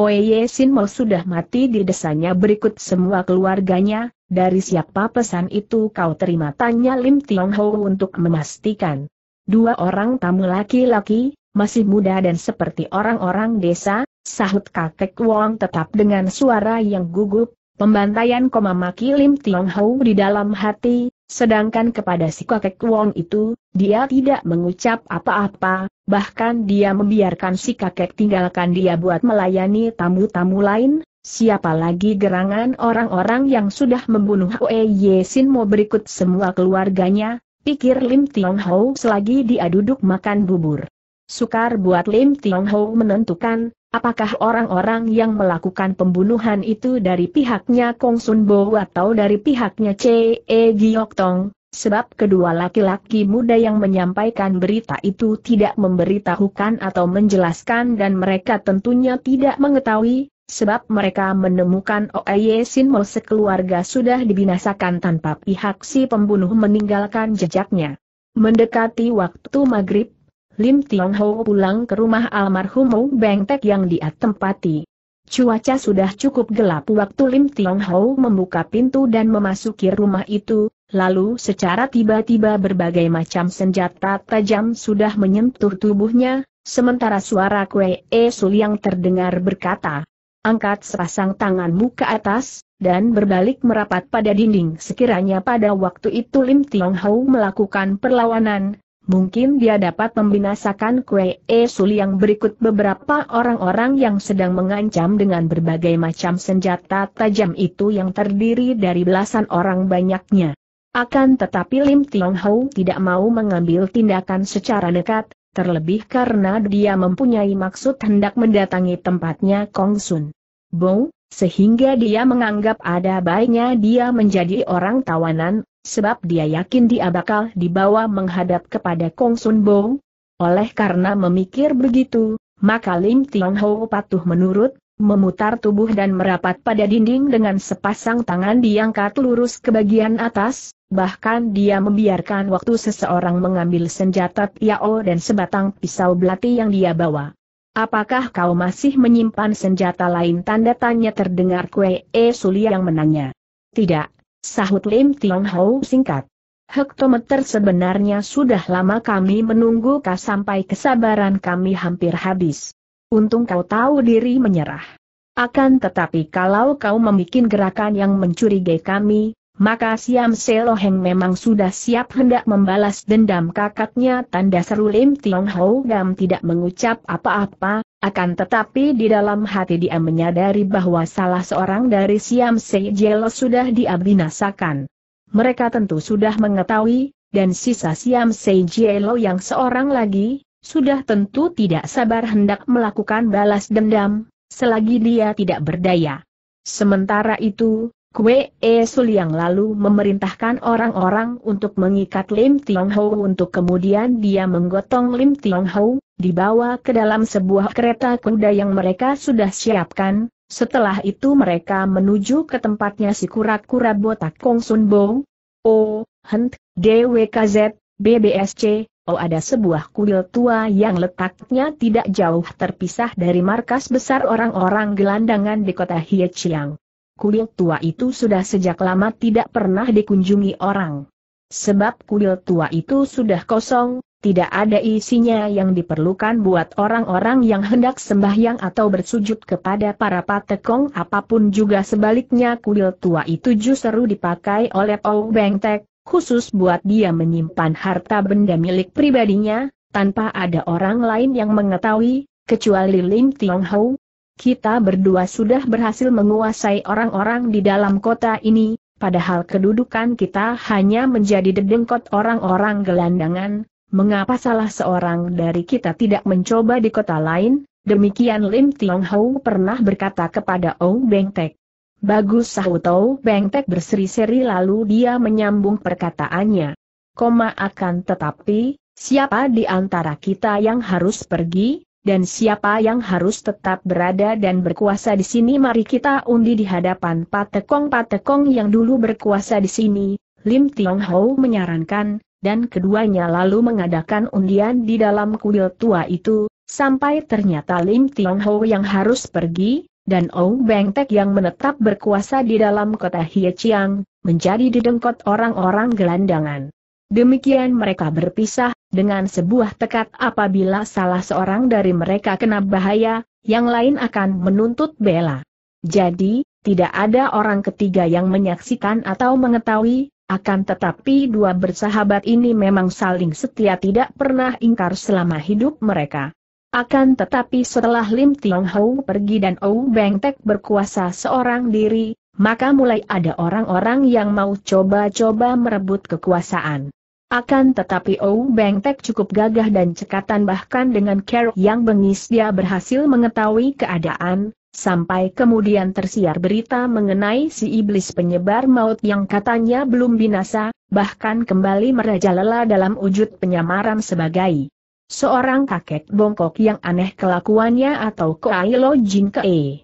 Speaker 1: Sin Mo sudah mati di desanya berikut semua keluarganya, dari siapa pesan itu kau terima tanya Lim Tiong Ho untuk memastikan. Dua orang tamu laki-laki, masih muda dan seperti orang-orang desa, sahut kakek Wong tetap dengan suara yang gugup, pembantaian koma maki Lim Tiong Hau di dalam hati, sedangkan kepada si kakek Wong itu, dia tidak mengucap apa-apa, bahkan dia membiarkan si kakek tinggalkan dia buat melayani tamu-tamu lain, siapa lagi gerangan orang-orang yang sudah membunuh Oe Ye mau berikut semua keluarganya, Pikir Lim Tiong Ho selagi dia duduk makan bubur. Sukar buat Lim Tiong Ho menentukan, apakah orang-orang yang melakukan pembunuhan itu dari pihaknya Kong Sun Bo atau dari pihaknya C.E. E Giok Tong, sebab kedua laki-laki muda yang menyampaikan berita itu tidak memberitahukan atau menjelaskan dan mereka tentunya tidak mengetahui, sebab mereka menemukan Sin Sinmo sekeluarga sudah dibinasakan tanpa pihak si pembunuh meninggalkan jejaknya. Mendekati waktu maghrib, Lim Tiong Ho pulang ke rumah almarhum Bengtek Beng yang dia tempati. Cuaca sudah cukup gelap waktu Lim Tiong Ho membuka pintu dan memasuki rumah itu, lalu secara tiba-tiba berbagai macam senjata tajam sudah menyentuh tubuhnya, Sementara suara Kue E Sul yang terdengar berkata, angkat sepasang tanganmu ke atas, dan berbalik merapat pada dinding. Sekiranya pada waktu itu Lim Tiong Hau melakukan perlawanan, mungkin dia dapat membinasakan Kue E Suli yang berikut beberapa orang-orang yang sedang mengancam dengan berbagai macam senjata tajam itu yang terdiri dari belasan orang banyaknya. Akan tetapi Lim Tiong Hau tidak mau mengambil tindakan secara dekat terlebih karena dia mempunyai maksud hendak mendatangi tempatnya Kong Sun Bo, sehingga dia menganggap ada baiknya dia menjadi orang tawanan, sebab dia yakin dia bakal dibawa menghadap kepada Kong Sun Bo. Oleh karena memikir begitu, maka Lim Tiong Ho patuh menurut, memutar tubuh dan merapat pada dinding dengan sepasang tangan diangkat lurus ke bagian atas, bahkan dia membiarkan waktu seseorang mengambil senjata Piao dan sebatang pisau belati yang dia bawa. Apakah kau masih menyimpan senjata lain? Tanda tanya terdengar Kue E Suli yang menanya. Tidak, sahut Lim Tiong Hou singkat. Hektometer sebenarnya sudah lama kami menunggu kau sampai kesabaran kami hampir habis. Untung kau tahu diri menyerah. Akan tetapi kalau kau membuat gerakan yang mencurigai kami, maka Siam Seloheng memang sudah siap hendak membalas dendam kakaknya tanda seru Lim Tiong Ho Gam tidak mengucap apa-apa, akan tetapi di dalam hati dia menyadari bahwa salah seorang dari Siam Sejelo sudah diabinasakan. Mereka tentu sudah mengetahui, dan sisa Siam Sejelo yang seorang lagi, sudah tentu tidak sabar hendak melakukan balas dendam, selagi dia tidak berdaya. Sementara itu, Kue E Sul yang lalu memerintahkan orang-orang untuk mengikat Lim Tiong Ho untuk kemudian dia menggotong Lim Tiong Ho, dibawa ke dalam sebuah kereta kuda yang mereka sudah siapkan, setelah itu mereka menuju ke tempatnya si kura-kura botak Kong Sun Bo. O, oh, Hent, DWKZ, BBSC, Oh ada sebuah kuil tua yang letaknya tidak jauh terpisah dari markas besar orang-orang gelandangan di kota Hiechiang. Kuil tua itu sudah sejak lama tidak pernah dikunjungi orang. Sebab kuil tua itu sudah kosong, tidak ada isinya yang diperlukan buat orang-orang yang hendak sembahyang atau bersujud kepada para patekong apapun juga sebaliknya kuil tua itu justru dipakai oleh Beng Bengtek, khusus buat dia menyimpan harta benda milik pribadinya, tanpa ada orang lain yang mengetahui, kecuali Lim Tiong Hou. Kita berdua sudah berhasil menguasai orang-orang di dalam kota ini, padahal kedudukan kita hanya menjadi dedengkot orang-orang gelandangan, mengapa salah seorang dari kita tidak mencoba di kota lain? Demikian Lim Tiong Hou pernah berkata kepada Ong Beng Tek. Bagus sahutau Bengtek berseri-seri lalu dia menyambung perkataannya. Koma akan tetapi, siapa di antara kita yang harus pergi, dan siapa yang harus tetap berada dan berkuasa di sini mari kita undi di hadapan patekong-patekong yang dulu berkuasa di sini, Lim Tiong Ho menyarankan, dan keduanya lalu mengadakan undian di dalam kuil tua itu, sampai ternyata Lim Tiong Ho yang harus pergi, dan Ou Bengtek yang menetap berkuasa di dalam kota Hiechiang, menjadi didengkot orang-orang gelandangan. Demikian mereka berpisah, dengan sebuah tekad apabila salah seorang dari mereka kena bahaya, yang lain akan menuntut bela. Jadi, tidak ada orang ketiga yang menyaksikan atau mengetahui, akan tetapi dua bersahabat ini memang saling setia tidak pernah ingkar selama hidup mereka. Akan tetapi setelah Lim Tiong Hou pergi dan Ou Beng Tek berkuasa seorang diri, maka mulai ada orang-orang yang mau coba-coba merebut kekuasaan. Akan tetapi Ou Beng Tek cukup gagah dan cekatan bahkan dengan kerok yang bengis dia berhasil mengetahui keadaan, sampai kemudian tersiar berita mengenai si iblis penyebar maut yang katanya belum binasa, bahkan kembali merajalela dalam wujud penyamaran sebagai Seorang kakek bongkok yang aneh kelakuannya atau Kuai Lo Jin Kei.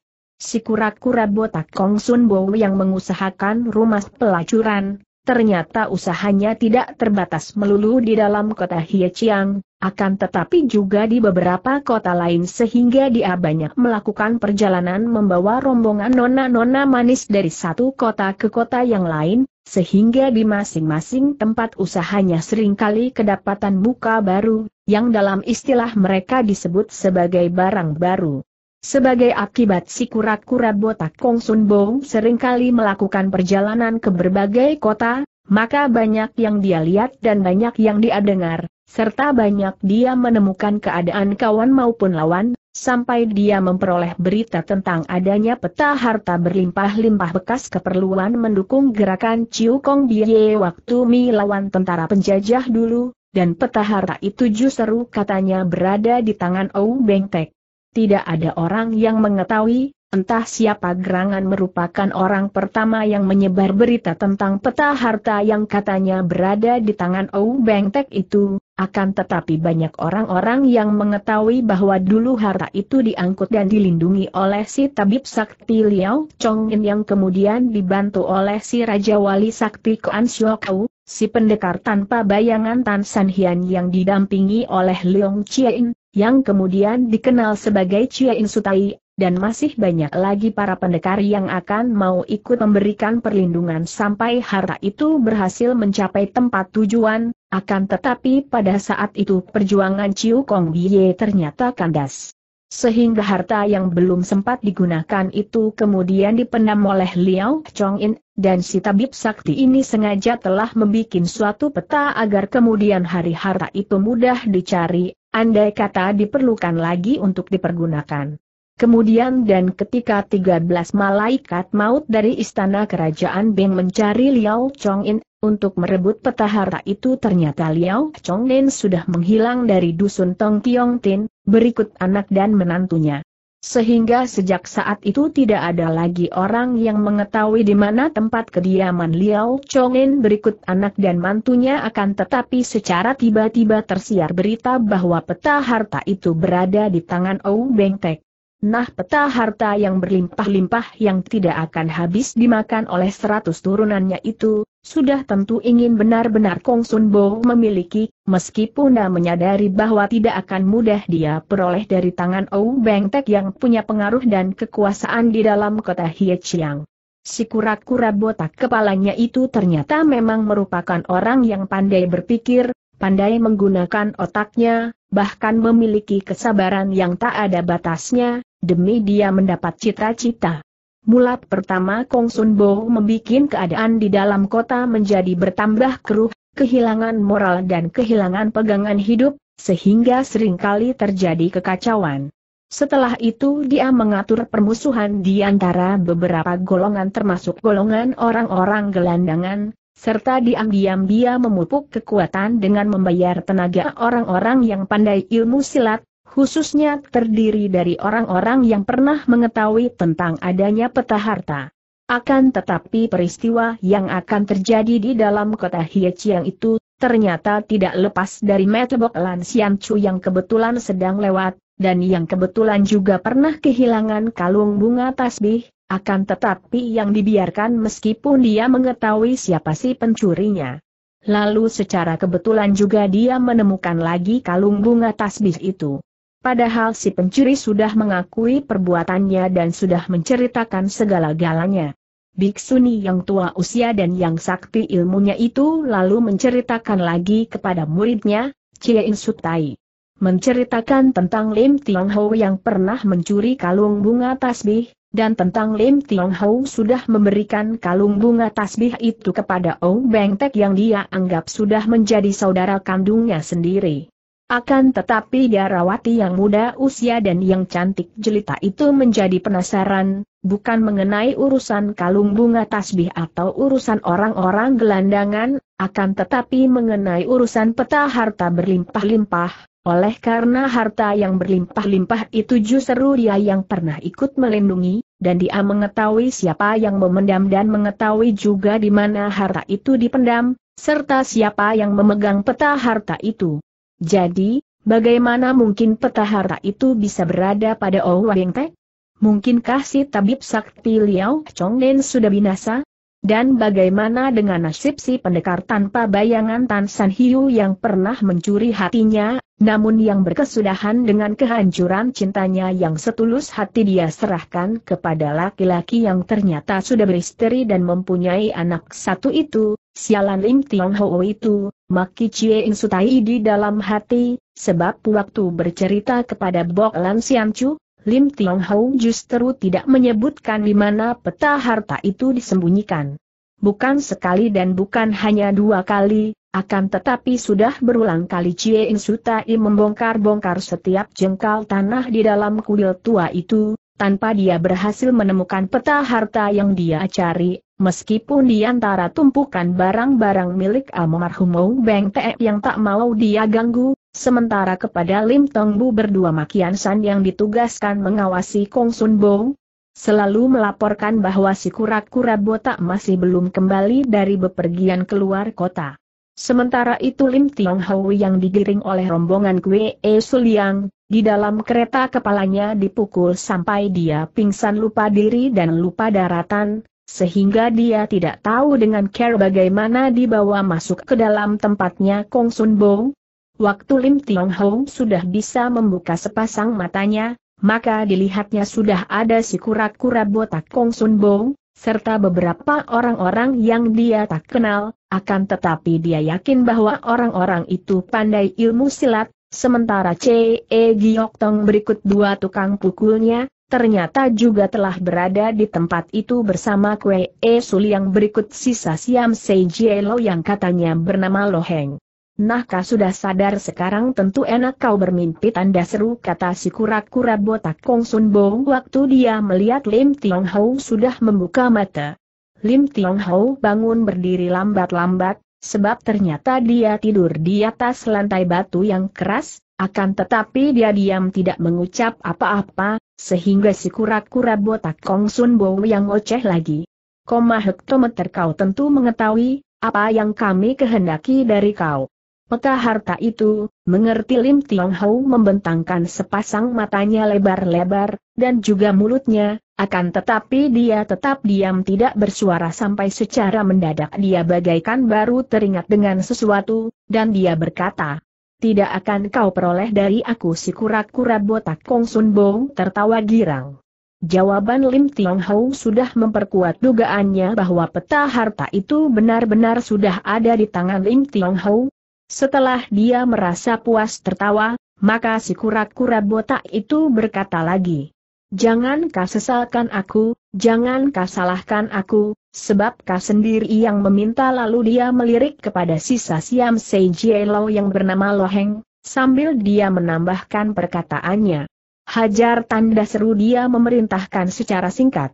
Speaker 1: Si kura-kura botak Kong Sun Bo yang mengusahakan rumah pelacuran, Ternyata usahanya tidak terbatas melulu di dalam kota Hieciang, akan tetapi juga di beberapa kota lain sehingga dia banyak melakukan perjalanan membawa rombongan nona-nona manis dari satu kota ke kota yang lain, sehingga di masing-masing tempat usahanya seringkali kedapatan muka baru, yang dalam istilah mereka disebut sebagai barang baru. Sebagai akibat si kura-kura botak Kong Sun Bong seringkali melakukan perjalanan ke berbagai kota, maka banyak yang dia lihat dan banyak yang dia dengar, serta banyak dia menemukan keadaan kawan maupun lawan, sampai dia memperoleh berita tentang adanya peta harta berlimpah-limpah bekas keperluan mendukung gerakan Ciu Kong Bie waktu Mi lawan tentara penjajah dulu, dan peta harta itu justru katanya berada di tangan Ou Beng Bengtek tidak ada orang yang mengetahui, entah siapa gerangan merupakan orang pertama yang menyebar berita tentang peta harta yang katanya berada di tangan Ou Bengtek itu, akan tetapi banyak orang-orang yang mengetahui bahwa dulu harta itu diangkut dan dilindungi oleh si Tabib Sakti Liao Chongin yang kemudian dibantu oleh si Raja Wali Sakti Kuan Xiokau, si pendekar tanpa bayangan Tan San Hian yang didampingi oleh Leong Chien, yang kemudian dikenal sebagai Chia Insutai, dan masih banyak lagi para pendekar yang akan mau ikut memberikan perlindungan sampai harta itu berhasil mencapai tempat tujuan, akan tetapi pada saat itu perjuangan Chiu Kong Bie ternyata kandas. Sehingga harta yang belum sempat digunakan itu kemudian dipendam oleh Liao Chong In, dan si tabib sakti ini sengaja telah membuat suatu peta agar kemudian hari harta itu mudah dicari, Andai kata diperlukan lagi untuk dipergunakan. Kemudian dan ketika 13 malaikat maut dari istana kerajaan Beng mencari Liao Chongin untuk merebut petahara itu ternyata Liao Chongin sudah menghilang dari dusun Tong Tiong Tin, berikut anak dan menantunya. Sehingga sejak saat itu tidak ada lagi orang yang mengetahui di mana tempat kediaman Liao Chongin berikut anak dan mantunya akan tetapi secara tiba-tiba tersiar berita bahwa peta harta itu berada di tangan Ou Bengtek. Nah peta harta yang berlimpah-limpah yang tidak akan habis dimakan oleh seratus turunannya itu, sudah tentu ingin benar-benar Kong Sun Bo memiliki, meskipun dia menyadari bahwa tidak akan mudah dia peroleh dari tangan Ou Beng Tek yang punya pengaruh dan kekuasaan di dalam kota Chiang. Si kura-kura botak kepalanya itu ternyata memang merupakan orang yang pandai berpikir, pandai menggunakan otaknya, bahkan memiliki kesabaran yang tak ada batasnya, demi dia mendapat cita-cita. Mulat pertama Kong Sun Bo membuat keadaan di dalam kota menjadi bertambah keruh, kehilangan moral dan kehilangan pegangan hidup, sehingga seringkali terjadi kekacauan. Setelah itu dia mengatur permusuhan di antara beberapa golongan termasuk golongan orang-orang gelandangan, serta diam-diam dia memupuk kekuatan dengan membayar tenaga orang-orang yang pandai ilmu silat, Khususnya terdiri dari orang-orang yang pernah mengetahui tentang adanya peta harta. Akan tetapi peristiwa yang akan terjadi di dalam kota Hiechiang itu, ternyata tidak lepas dari Metebok Lan Chu yang kebetulan sedang lewat, dan yang kebetulan juga pernah kehilangan kalung bunga tasbih, akan tetapi yang dibiarkan meskipun dia mengetahui siapa si pencurinya. Lalu secara kebetulan juga dia menemukan lagi kalung bunga tasbih itu. Padahal si pencuri sudah mengakui perbuatannya dan sudah menceritakan segala galanya. Biksuni yang tua usia dan yang sakti ilmunya itu lalu menceritakan lagi kepada muridnya, In Sutai, Menceritakan tentang Lim Tiong Hou yang pernah mencuri kalung bunga tasbih, dan tentang Lim Tiong Hou sudah memberikan kalung bunga tasbih itu kepada Ong Beng Tek yang dia anggap sudah menjadi saudara kandungnya sendiri. Akan tetapi Darawati yang muda usia dan yang cantik jelita itu menjadi penasaran, bukan mengenai urusan kalung bunga tasbih atau urusan orang-orang gelandangan, akan tetapi mengenai urusan peta harta berlimpah-limpah, oleh karena harta yang berlimpah-limpah itu justru dia yang pernah ikut melindungi, dan dia mengetahui siapa yang memendam dan mengetahui juga di mana harta itu dipendam, serta siapa yang memegang peta harta itu. Jadi, bagaimana mungkin petahara itu bisa berada pada Owa Mungkin Mungkinkah si tabib sakti Liao Nen sudah binasa? Dan bagaimana dengan nasib si pendekar tanpa bayangan Tan San Hiu yang pernah mencuri hatinya namun yang berkesudahan dengan kehancuran cintanya yang setulus hati dia serahkan kepada laki-laki yang ternyata sudah beristeri dan mempunyai anak satu itu, sialan Lim Tiong Ho itu, maki Chie In Sutai di dalam hati, sebab waktu bercerita kepada Bok Lan Sian Chu, Lim Tiong Hau justru tidak menyebutkan di mana peta harta itu disembunyikan. Bukan sekali dan bukan hanya dua kali, akan tetapi sudah berulang kali Cie In Sutai membongkar-bongkar setiap jengkal tanah di dalam kuil tua itu, tanpa dia berhasil menemukan peta harta yang dia cari, meskipun di antara tumpukan barang-barang milik almarhum Ou Beng Te yang tak mau dia ganggu, sementara kepada Lim Tong Bu berdua Makian San yang ditugaskan mengawasi Kong Sun Bong, selalu melaporkan bahwa si kura-kura botak masih belum kembali dari bepergian keluar kota. Sementara itu Lim Tiong Hau yang digiring oleh rombongan Kwe E Suliang, di dalam kereta kepalanya dipukul sampai dia pingsan lupa diri dan lupa daratan, sehingga dia tidak tahu dengan care bagaimana dibawa masuk ke dalam tempatnya Kong Sun Bo. Waktu Lim Tiong Hau sudah bisa membuka sepasang matanya, maka dilihatnya sudah ada si kura-kura botak Kong Sun Bo, serta beberapa orang-orang yang dia tak kenal, akan tetapi dia yakin bahwa orang-orang itu pandai ilmu silat, sementara C.E. Giok Tong berikut dua tukang pukulnya, ternyata juga telah berada di tempat itu bersama Kwe E Suli yang berikut sisa Siam Sei Lo yang katanya bernama Loheng. Nah sudah sadar sekarang tentu enak kau bermimpi tanda seru kata si kura-kura botak Kong Sun Bo waktu dia melihat Lim Tiong Hou sudah membuka mata. Lim Tiong Hou bangun berdiri lambat-lambat, sebab ternyata dia tidur di atas lantai batu yang keras, akan tetapi dia diam tidak mengucap apa-apa, sehingga si kura-kura botak Kong Sun Bo yang ngoceh lagi. Koma hektometer kau tentu mengetahui, apa yang kami kehendaki dari kau. Peta harta itu, mengerti Lim Tiong Hau membentangkan sepasang matanya lebar-lebar, dan juga mulutnya, akan tetapi dia tetap diam tidak bersuara sampai secara mendadak dia bagaikan baru teringat dengan sesuatu, dan dia berkata, Tidak akan kau peroleh dari aku si kura-kura botak Kong Sun Bong tertawa girang. Jawaban Lim Tiong Hau sudah memperkuat dugaannya bahwa peta harta itu benar-benar sudah ada di tangan Lim Tiong Hau, setelah dia merasa puas tertawa, maka si kura-kura botak itu berkata lagi. Jangan kau sesalkan aku, jangan kau salahkan aku, sebab kau sendiri yang meminta lalu dia melirik kepada sisa Siam Seijielo yang bernama Loheng, sambil dia menambahkan perkataannya. Hajar tanda seru dia memerintahkan secara singkat.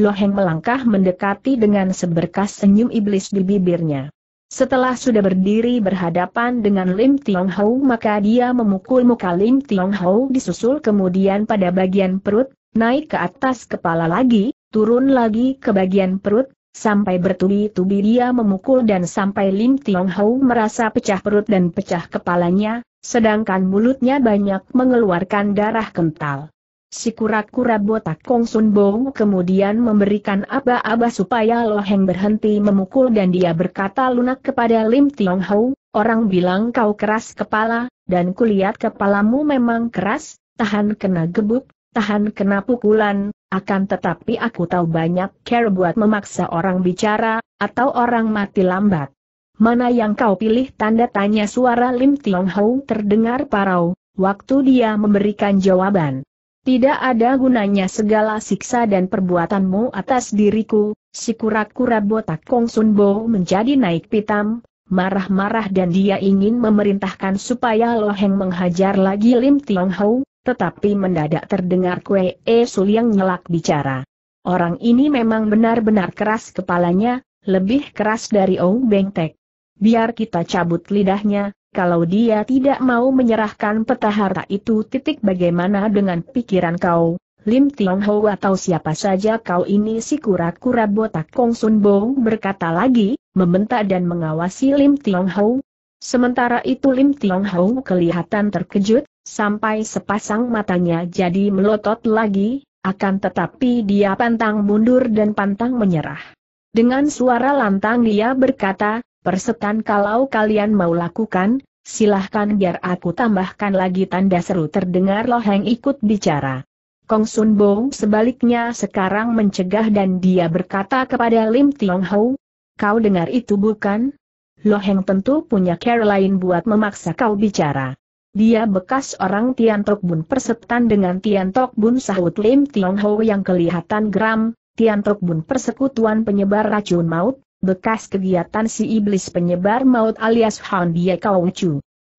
Speaker 1: Loheng melangkah mendekati dengan seberkas senyum iblis di bibirnya. Setelah sudah berdiri berhadapan dengan Lim Tiong Hou maka dia memukul muka Lim Tiong Hou disusul kemudian pada bagian perut, naik ke atas kepala lagi, turun lagi ke bagian perut, sampai bertubi-tubi dia memukul dan sampai Lim Tiong Hou merasa pecah perut dan pecah kepalanya, sedangkan mulutnya banyak mengeluarkan darah kental. Si kura-kura botak Kong Sun Bong kemudian memberikan aba-aba supaya Lo Heng berhenti memukul dan dia berkata lunak kepada Lim Tiong Hou, orang bilang kau keras kepala, dan kulihat kepalamu memang keras, tahan kena gebuk, tahan kena pukulan, akan tetapi aku tahu banyak care buat memaksa orang bicara, atau orang mati lambat. Mana yang kau pilih tanda tanya suara Lim Tiong Hou terdengar parau, waktu dia memberikan jawaban. Tidak ada gunanya segala siksa dan perbuatanmu atas diriku, si kura-kura botak Kong Sunbo menjadi naik pitam, marah-marah dan dia ingin memerintahkan supaya Loheng menghajar lagi Lim Tiong Hou, tetapi mendadak terdengar Kue E Sul yang nyelak bicara. Orang ini memang benar-benar keras kepalanya, lebih keras dari Ou Beng Tek. Biar kita cabut lidahnya, kalau dia tidak mau menyerahkan peta harta itu titik bagaimana dengan pikiran kau, Lim Tiong Ho atau siapa saja kau ini si kura-kura botak Kong Sun Bo berkata lagi, membentak dan mengawasi Lim Tiong Ho. Sementara itu Lim Tiong Ho kelihatan terkejut, sampai sepasang matanya jadi melotot lagi, akan tetapi dia pantang mundur dan pantang menyerah. Dengan suara lantang dia berkata, Persetan kalau kalian mau lakukan, silahkan biar aku tambahkan lagi tanda seru terdengar loh Loheng ikut bicara. Kong Sun Bo sebaliknya sekarang mencegah dan dia berkata kepada Lim Tiong Hou, kau dengar itu bukan? Loheng tentu punya care lain buat memaksa kau bicara. Dia bekas orang Tian Tok Bun persetan dengan Tian Tok Bun sahut Lim Tiong Hou yang kelihatan geram, Tian Tok Bun persekutuan penyebar racun maut, bekas kegiatan si iblis penyebar maut alias Han Bie Kau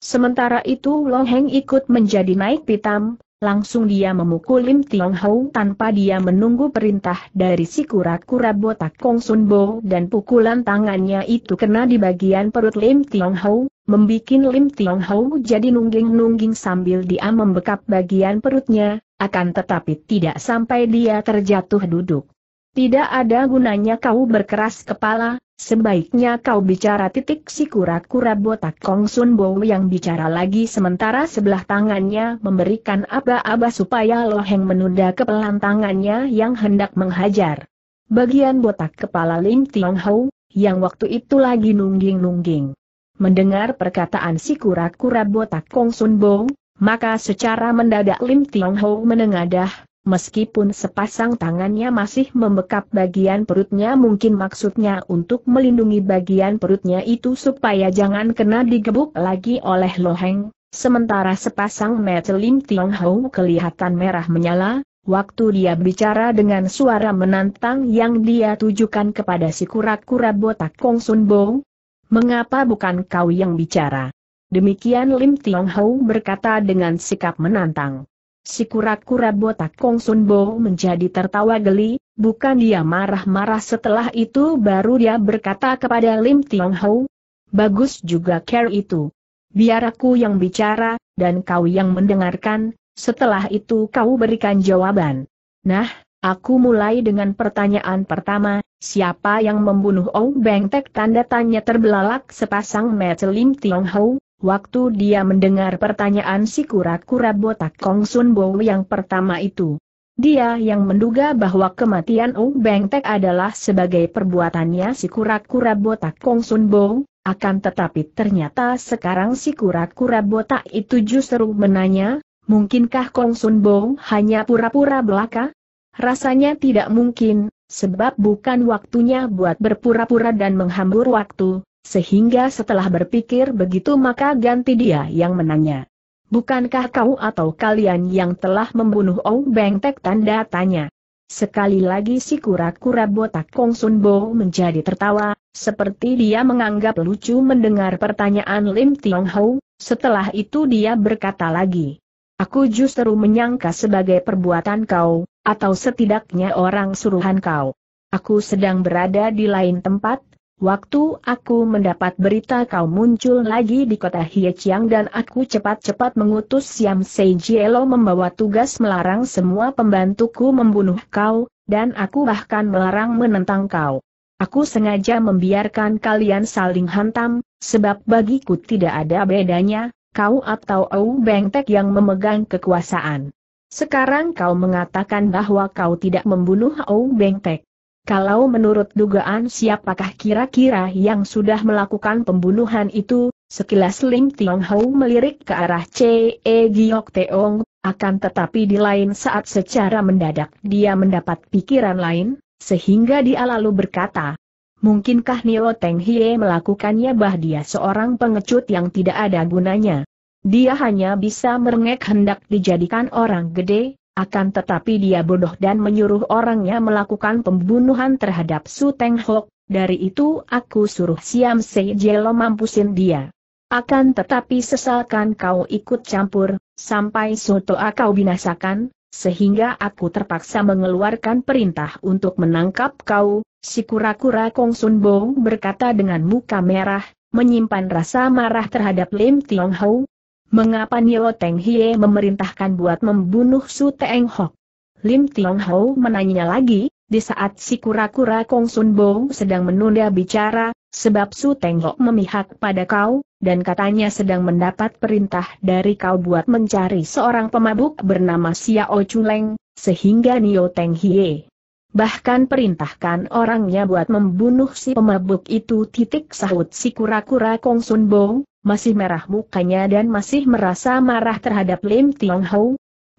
Speaker 1: Sementara itu Long Heng ikut menjadi naik pitam, langsung dia memukul Lim Tiong Hou tanpa dia menunggu perintah dari si kura-kura botak Kong Sun Bo dan pukulan tangannya itu kena di bagian perut Lim Tiong Hou, membikin Lim Tiong Hou jadi nungging-nungging sambil dia membekap bagian perutnya, akan tetapi tidak sampai dia terjatuh duduk. Tidak ada gunanya kau berkeras kepala, sebaiknya kau bicara titik si kura-kura botak Kong Sun Bo yang bicara lagi sementara sebelah tangannya memberikan aba-aba supaya Loheng menunda kepelan tangannya yang hendak menghajar. Bagian botak kepala Lim Tiong Hou, yang waktu itu lagi nungging-nungging. Mendengar perkataan si kura-kura botak Kong Sun Bo, maka secara mendadak Lim Tiong Ho menengadah, Meskipun sepasang tangannya masih membekap bagian perutnya mungkin maksudnya untuk melindungi bagian perutnya itu supaya jangan kena digebuk lagi oleh loheng, sementara sepasang mata Lim Tiong Hou kelihatan merah menyala, waktu dia bicara dengan suara menantang yang dia tujukan kepada si kura-kura botak Kong Sun Bo. Mengapa bukan kau yang bicara? Demikian Lim Tiong Hou berkata dengan sikap menantang. Si kura-kura botak Kong Sun Bo menjadi tertawa geli, bukan dia marah-marah setelah itu baru dia berkata kepada Lim Tiong Hou. Bagus juga care itu. Biar aku yang bicara, dan kau yang mendengarkan, setelah itu kau berikan jawaban. Nah, aku mulai dengan pertanyaan pertama, siapa yang membunuh Ong Beng Tek? Tanda tanya terbelalak sepasang mata Lim Tiong Hou, Waktu dia mendengar pertanyaan si kura-kura botak Kong Sun Bo yang pertama itu, dia yang menduga bahwa kematian Ung Beng Tek adalah sebagai perbuatannya si kura-kura botak Kong Sun Bo, akan tetapi ternyata sekarang si kura-kura botak itu justru menanya, mungkinkah Kong Sun Bo hanya pura-pura belaka? Rasanya tidak mungkin, sebab bukan waktunya buat berpura-pura dan menghambur waktu, sehingga setelah berpikir begitu maka ganti dia yang menanya. Bukankah kau atau kalian yang telah membunuh Ong Beng Tek tanda tanya? Sekali lagi si kura-kura botak Kong Sun Bo menjadi tertawa, seperti dia menganggap lucu mendengar pertanyaan Lim Tiong Hou, setelah itu dia berkata lagi. Aku justru menyangka sebagai perbuatan kau, atau setidaknya orang suruhan kau. Aku sedang berada di lain tempat, Waktu aku mendapat berita kau muncul lagi di kota Hiechiang dan aku cepat-cepat mengutus Siam Seijielo membawa tugas melarang semua pembantuku membunuh kau, dan aku bahkan melarang menentang kau. Aku sengaja membiarkan kalian saling hantam, sebab bagiku tidak ada bedanya, kau atau Ou Bengtek yang memegang kekuasaan. Sekarang kau mengatakan bahwa kau tidak membunuh Ou Bengtek. Kalau menurut dugaan siapakah kira-kira yang sudah melakukan pembunuhan itu, sekilas Lim Tiong Hou melirik ke arah C.E. Giok Teong, akan tetapi di lain saat secara mendadak dia mendapat pikiran lain, sehingga dia lalu berkata, Mungkinkah Nio Teng Hie melakukannya bah dia seorang pengecut yang tidak ada gunanya. Dia hanya bisa merengek hendak dijadikan orang gede, akan tetapi dia bodoh dan menyuruh orangnya melakukan pembunuhan terhadap Su Teng Hok, dari itu aku suruh Siam Se Jelo mampusin dia. Akan tetapi sesalkan kau ikut campur, sampai Soto kau binasakan, sehingga aku terpaksa mengeluarkan perintah untuk menangkap kau, si kura-kura Kong Sun Bo berkata dengan muka merah, menyimpan rasa marah terhadap Lim Tiong Hou, Mengapa Nio Teng Hie memerintahkan buat membunuh Su Teng Hok? Lim Tiong Ho menanya lagi, di saat si kura-kura Kong Sun Bo sedang menunda bicara, sebab Su Teng Hok memihak pada kau, dan katanya sedang mendapat perintah dari kau buat mencari seorang pemabuk bernama Xiao Chuleng, sehingga Nio Teng Hie Bahkan perintahkan orangnya buat membunuh si pemabuk itu titik sahut si kura-kura Kong Sun Bong, masih merah mukanya dan masih merasa marah terhadap Lim Tiong Hou.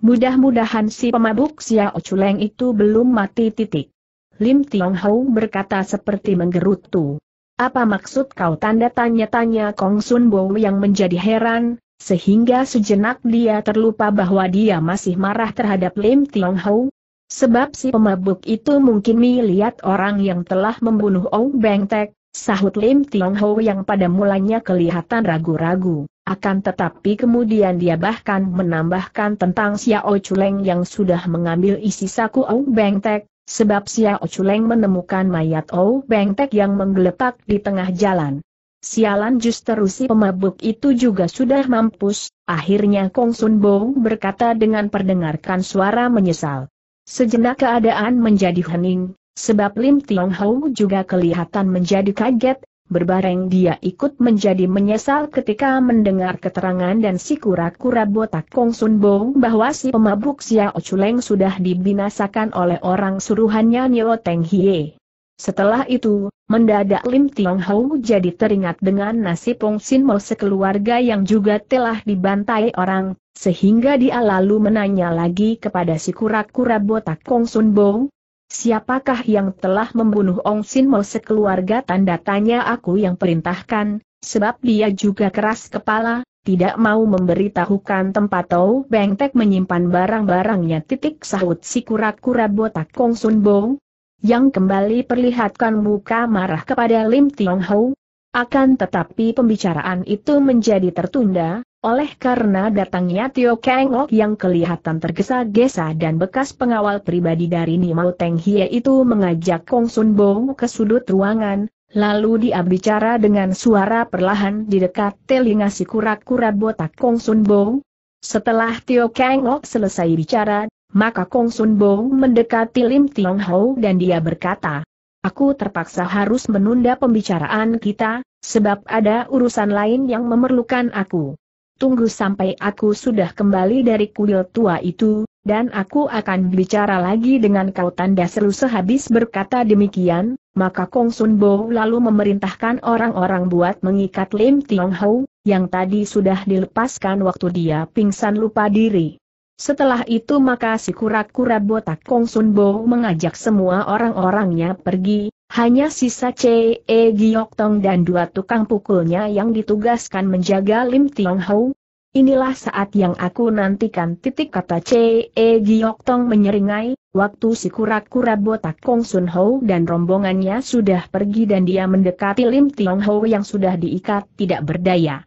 Speaker 1: Mudah-mudahan si pemabuk Xiao Chuleng itu belum mati titik. Lim Tiong Hou berkata seperti menggerutu. Apa maksud kau tanda tanya-tanya Kong Sun Bo yang menjadi heran, sehingga sejenak dia terlupa bahwa dia masih marah terhadap Lim Tiong Hou. Sebab si pemabuk itu mungkin melihat orang yang telah membunuh Ong Beng Tek, Sahut Lim Tiong Ho yang pada mulanya kelihatan ragu-ragu, akan tetapi kemudian dia bahkan menambahkan tentang Xiao Chuleng yang sudah mengambil isi saku Ou Beng Tek, sebab Xiao Chuleng menemukan mayat Ou Beng Tek yang menggeletak di tengah jalan. Sialan justru si pemabuk itu juga sudah mampus, akhirnya Kong Sun Bo berkata dengan perdengarkan suara menyesal. Sejenak keadaan menjadi hening, Sebab Lim Tiong Hou juga kelihatan menjadi kaget, berbareng dia ikut menjadi menyesal ketika mendengar keterangan dan si kura-kura botak Kong Sun Bong bahwa si pemabuk Xiao Chuleng sudah dibinasakan oleh orang suruhannya Nio Teng Hie. Setelah itu, mendadak Lim Tiong Hou jadi teringat dengan nasib Pong Sin Mo sekeluarga yang juga telah dibantai orang, sehingga dia lalu menanya lagi kepada si kura-kura botak Kong Sun Bong, Siapakah yang telah membunuh Ong Sin Mo sekeluarga tanda tanya aku yang perintahkan, sebab dia juga keras kepala, tidak mau memberitahukan tempat Tau Beng Tek menyimpan barang-barangnya titik sahut si kura-kura botak Kong Sun Bong, yang kembali perlihatkan muka marah kepada Lim Tiong Ho. Akan tetapi pembicaraan itu menjadi tertunda, oleh karena datangnya Tio Kang Ok yang kelihatan tergesa-gesa dan bekas pengawal pribadi dari Nimao Teng Hie itu mengajak Kong Sun Bong ke sudut ruangan, lalu dia bicara dengan suara perlahan di dekat telinga si kura-kura botak Kong Sun Bong. Setelah Tio Kang Ok selesai bicara, maka Kong Sun Bong mendekati Lim Tiong Hou dan dia berkata, Aku terpaksa harus menunda pembicaraan kita, sebab ada urusan lain yang memerlukan aku tunggu sampai aku sudah kembali dari kuil tua itu, dan aku akan bicara lagi dengan kau tanda seru sehabis berkata demikian, maka Kong Sun Bo lalu memerintahkan orang-orang buat mengikat Lim Tiong Hou, yang tadi sudah dilepaskan waktu dia pingsan lupa diri. Setelah itu maka si kura-kura botak Kong Sun Bo mengajak semua orang-orangnya pergi, hanya sisa C.E. Giok Tong dan dua tukang pukulnya yang ditugaskan menjaga Lim Tiong Ho. Inilah saat yang aku nantikan titik kata C.E. Giok Tong menyeringai, waktu si kura-kura botak Kong Sun Ho dan rombongannya sudah pergi dan dia mendekati Lim Tiong Ho yang sudah diikat tidak berdaya.